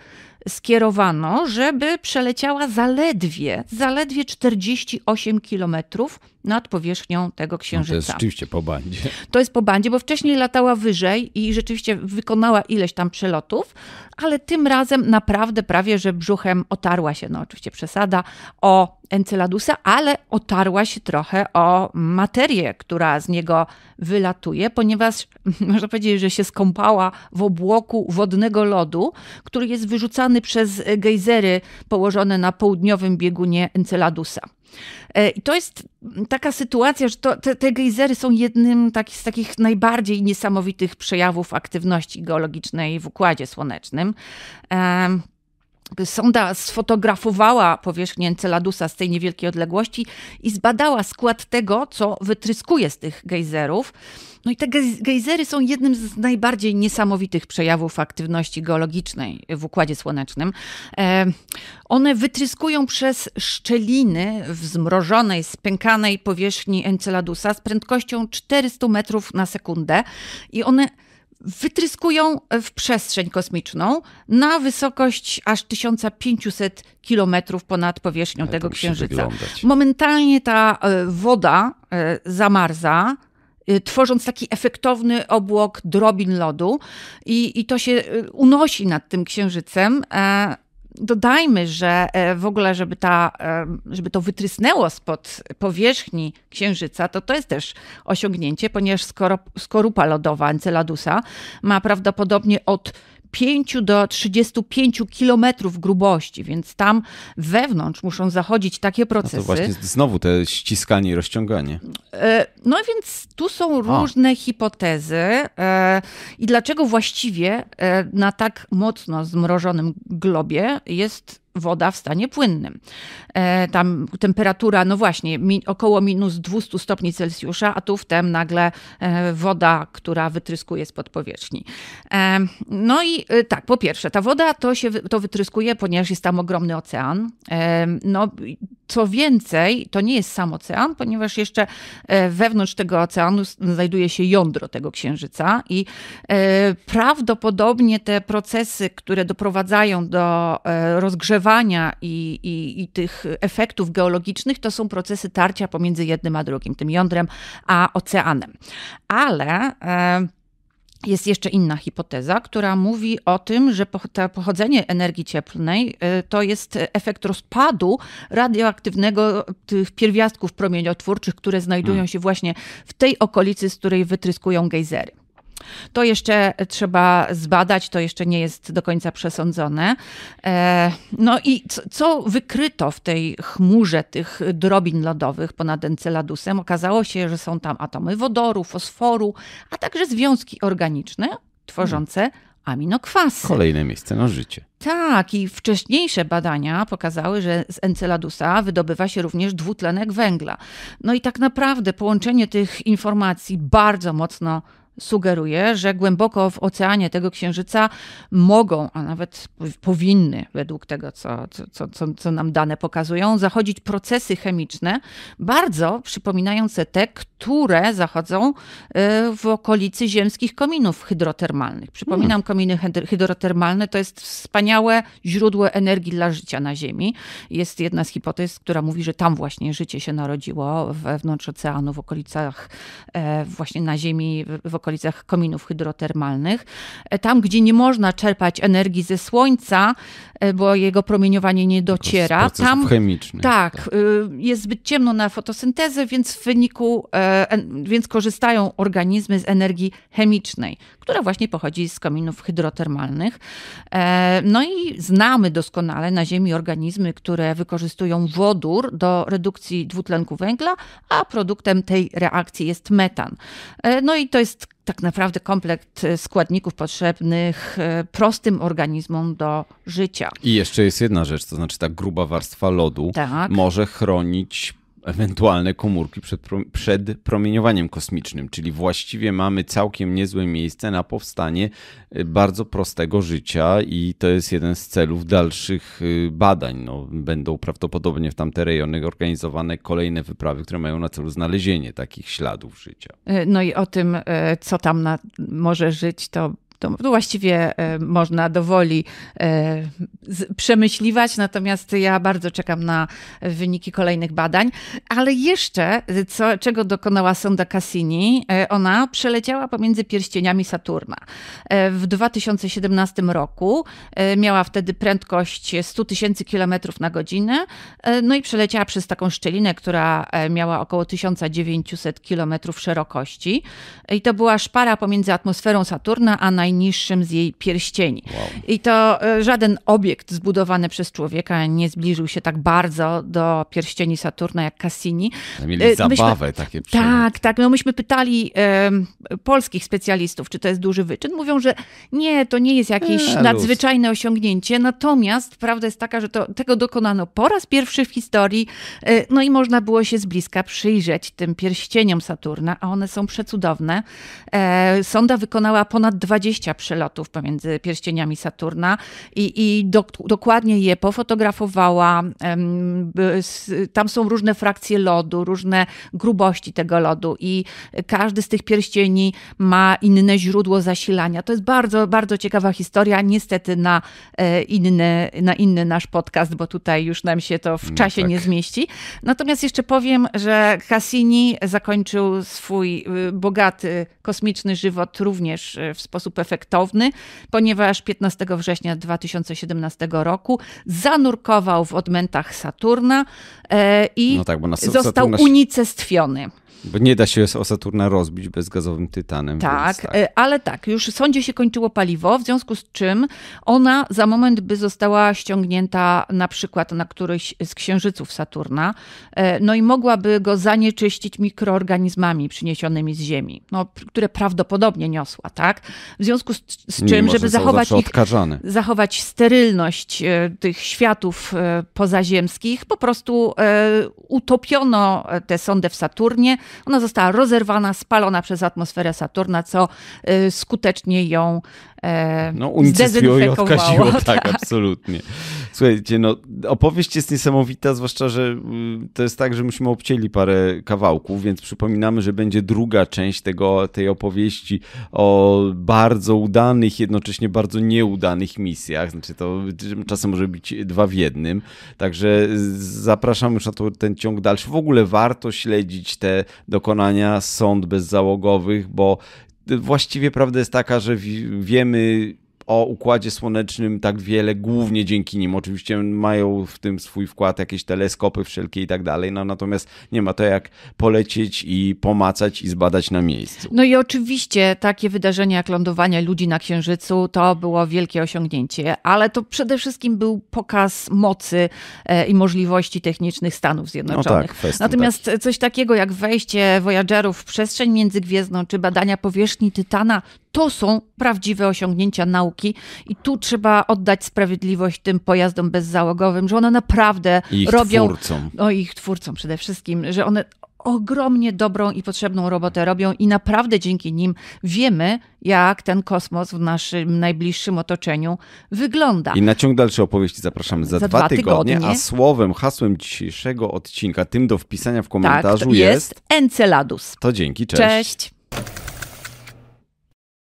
skierowano, żeby przeleciała zaledwie, zaledwie 48 kilometrów nad powierzchnią tego księżyca. No to jest rzeczywiście po bandzie. To jest po bandzie, bo wcześniej latała wyżej i rzeczywiście wykonała ileś tam przelotów, ale tym razem naprawdę prawie, że brzuchem otarła się, no oczywiście przesada, o Enceladusa, ale otarła się trochę o materię, która z niego wylatuje, ponieważ można powiedzieć, że się skąpała w obłoku wodnego lodu, który jest wyrzucany przez gejzery położone na południowym biegunie Enceladusa. E, I to jest taka sytuacja, że to, te, te gejzery są jednym taki, z takich najbardziej niesamowitych przejawów aktywności geologicznej w Układzie Słonecznym. Um, sonda sfotografowała powierzchnię Enceladusa z tej niewielkiej odległości i zbadała skład tego, co wytryskuje z tych gejzerów. No i te gejzery są jednym z najbardziej niesamowitych przejawów aktywności geologicznej w Układzie Słonecznym. E, one wytryskują przez szczeliny w zmrożonej, spękanej powierzchni Enceladusa z prędkością 400 metrów na sekundę i one wytryskują w przestrzeń kosmiczną na wysokość aż 1500 kilometrów ponad powierzchnią Ale tego księżyca. Momentalnie ta e, woda e, zamarza, Y, tworząc taki efektowny obłok drobin lodu i, i to się y, unosi nad tym księżycem. E, dodajmy, że e, w ogóle, żeby, ta, e, żeby to wytrysnęło spod powierzchni Księżyca, to to jest też osiągnięcie, ponieważ skorupa lodowa Enceladusa ma prawdopodobnie od 5 do 35 kilometrów grubości, więc tam wewnątrz muszą zachodzić takie procesy. No to właśnie znowu te ściskanie i rozciąganie. E, no więc tu są różne hipotezy e, i dlaczego właściwie e, na tak mocno zmrożonym globie jest woda w stanie płynnym. E, tam temperatura, no właśnie, około minus 200 stopni Celsjusza, a tu wtem nagle e, woda, która wytryskuje z powierzchni. E, no i tak, po pierwsze, ta woda to się to wytryskuje, ponieważ jest tam ogromny ocean. No, co więcej, to nie jest sam ocean, ponieważ jeszcze e, wewnątrz tego oceanu znajduje się jądro tego księżyca i e, prawdopodobnie te procesy, które doprowadzają do e, rozgrzewania i, i, i tych efektów geologicznych, to są procesy tarcia pomiędzy jednym a drugim, tym jądrem a oceanem. Ale jest jeszcze inna hipoteza, która mówi o tym, że pochodzenie energii cieplnej y, to jest efekt rozpadu radioaktywnego tych pierwiastków promieniotwórczych, które znajdują mm. się właśnie w tej okolicy, z której wytryskują gejzery. To jeszcze trzeba zbadać, to jeszcze nie jest do końca przesądzone. E, no i co wykryto w tej chmurze tych drobin lodowych ponad Enceladusem? Okazało się, że są tam atomy wodoru, fosforu, a także związki organiczne tworzące aminokwasy. Kolejne miejsce na życie. Tak, i wcześniejsze badania pokazały, że z Enceladusa wydobywa się również dwutlenek węgla. No i tak naprawdę połączenie tych informacji bardzo mocno sugeruje, że głęboko w oceanie tego księżyca mogą, a nawet powinny, według tego, co, co, co, co nam dane pokazują, zachodzić procesy chemiczne, bardzo przypominające te, które zachodzą y, w okolicy ziemskich kominów hydrotermalnych. Przypominam, hmm. kominy hydrotermalne to jest wspaniałe źródło energii dla życia na Ziemi. Jest jedna z hipotez, która mówi, że tam właśnie życie się narodziło wewnątrz oceanu, w okolicach e, właśnie na Ziemi, w okolicach okolicach kominów hydrotermalnych. E, tam, gdzie nie można czerpać energii ze słońca, e, bo jego promieniowanie nie dociera. Z tam chemicznych. Tak, tak, y, jest zbyt ciemno na fotosyntezę, więc w wyniku, e, więc korzystają organizmy z energii chemicznej, która właśnie pochodzi z kominów hydrotermalnych. No i znamy doskonale na Ziemi organizmy, które wykorzystują wodór do redukcji dwutlenku węgla, a produktem tej reakcji jest metan. No i to jest tak naprawdę komplet e, składników potrzebnych e, prostym organizmom do życia. I jeszcze jest jedna rzecz, to znaczy ta gruba warstwa lodu tak. może chronić ewentualne komórki przed, przed promieniowaniem kosmicznym, czyli właściwie mamy całkiem niezłe miejsce na powstanie y, bardzo prostego życia i to jest jeden z celów dalszych y, badań. No, będą prawdopodobnie w tamte rejony organizowane kolejne wyprawy, które mają na celu znalezienie takich śladów życia. Y, no i o tym, co tam na, może żyć, to to, właściwie e, można dowoli e, przemyśliwać, natomiast ja bardzo czekam na wyniki kolejnych badań. Ale jeszcze, e, co, czego dokonała sonda Cassini, ona przeleciała pomiędzy pierścieniami Saturna. W 2017 roku miała wtedy prędkość 100 tysięcy kilometrów na godzinę, no i przeleciała przez taką szczelinę, która miała około 1900 kilometrów szerokości. I to była szpara pomiędzy atmosferą Saturna a naj najniższym z jej pierścieni. Wow. I to e, żaden obiekt zbudowany przez człowieka nie zbliżył się tak bardzo do pierścieni Saturna jak Cassini. No, mieli e, myśmy, zabawę takie. Przyjemne. Tak, tak. No myśmy pytali polskich specjalistów, czy to jest duży wyczyn. Mówią, że nie, to nie jest jakieś e, nadzwyczajne osiągnięcie. Natomiast prawda jest taka, że to, tego dokonano po raz pierwszy w historii. E, no i można było się z bliska przyjrzeć tym pierścieniom Saturna, a one są przecudowne. sonda wykonała ponad 20 20 przelotów pomiędzy pierścieniami Saturna i, i do, dokładnie je pofotografowała. Tam są różne frakcje lodu, różne grubości tego lodu i każdy z tych pierścieni ma inne źródło zasilania. To jest bardzo, bardzo ciekawa historia, niestety na e, inny, na inny nasz podcast, bo tutaj już nam się to w no czasie no tak. nie zmieści. Natomiast jeszcze powiem, że Cassini zakończył swój y, bogaty kosmiczny żywot również y, w sposób efektowny, ponieważ 15 września 2017 roku zanurkował w odmętach Saturna e, i no tak, Saturna... został unicestwiony. Bo nie da się o Saturna rozbić bez gazowym tytanem. Tak, tak, e, ale tak, już sądzie się kończyło paliwo, w związku z czym ona za moment by została ściągnięta na przykład na któryś z księżyców Saturna, e, no i mogłaby go zanieczyścić mikroorganizmami przyniesionymi z Ziemi, no, które prawdopodobnie niosła, tak? W związku z, z czym, Mimo, żeby zachować, ich, zachować sterylność e, tych światów pozaziemskich, po prostu utopiono te sondę w Saturnie, ona została rozerwana, spalona przez atmosferę Saturna, co y, skutecznie ją e, no, zdezynfekowało. odkaziło, tak, tak, absolutnie. Słuchajcie, no opowieść jest niesamowita, zwłaszcza, że y, to jest tak, że myśmy obcięli parę kawałków, więc przypominamy, że będzie druga część tego, tej opowieści o bardzo udanych, jednocześnie bardzo nieudanych misjach. Znaczy to czasem może być dwa w jednym. Także zapraszam już na to, ten ciąg dalszy. W ogóle warto śledzić te dokonania sąd bezzałogowych, bo właściwie prawda jest taka, że wiemy o Układzie Słonecznym tak wiele, głównie dzięki nim. Oczywiście mają w tym swój wkład jakieś teleskopy wszelkie i tak dalej, no natomiast nie ma to jak polecieć i pomacać i zbadać na miejscu. No i oczywiście takie wydarzenie jak lądowanie ludzi na Księżycu to było wielkie osiągnięcie, ale to przede wszystkim był pokaz mocy e, i możliwości technicznych Stanów Zjednoczonych. No tak, Natomiast taki. coś takiego jak wejście Voyagerów w przestrzeń międzygwiezdną czy badania powierzchni Tytana to są prawdziwe osiągnięcia nauki i tu trzeba oddać sprawiedliwość tym pojazdom bezzałogowym, że one naprawdę ich robią... Twórcom. O ich twórcom przede wszystkim, że one ogromnie dobrą i potrzebną robotę robią i naprawdę dzięki nim wiemy, jak ten kosmos w naszym najbliższym otoczeniu wygląda. I na ciąg dalszej opowieści zapraszamy za, za dwa, dwa tygodnie, tygodnie, a słowem, hasłem dzisiejszego odcinka, tym do wpisania w tak, komentarzu tak, jest... jest Enceladus. To dzięki, cześć. Cześć.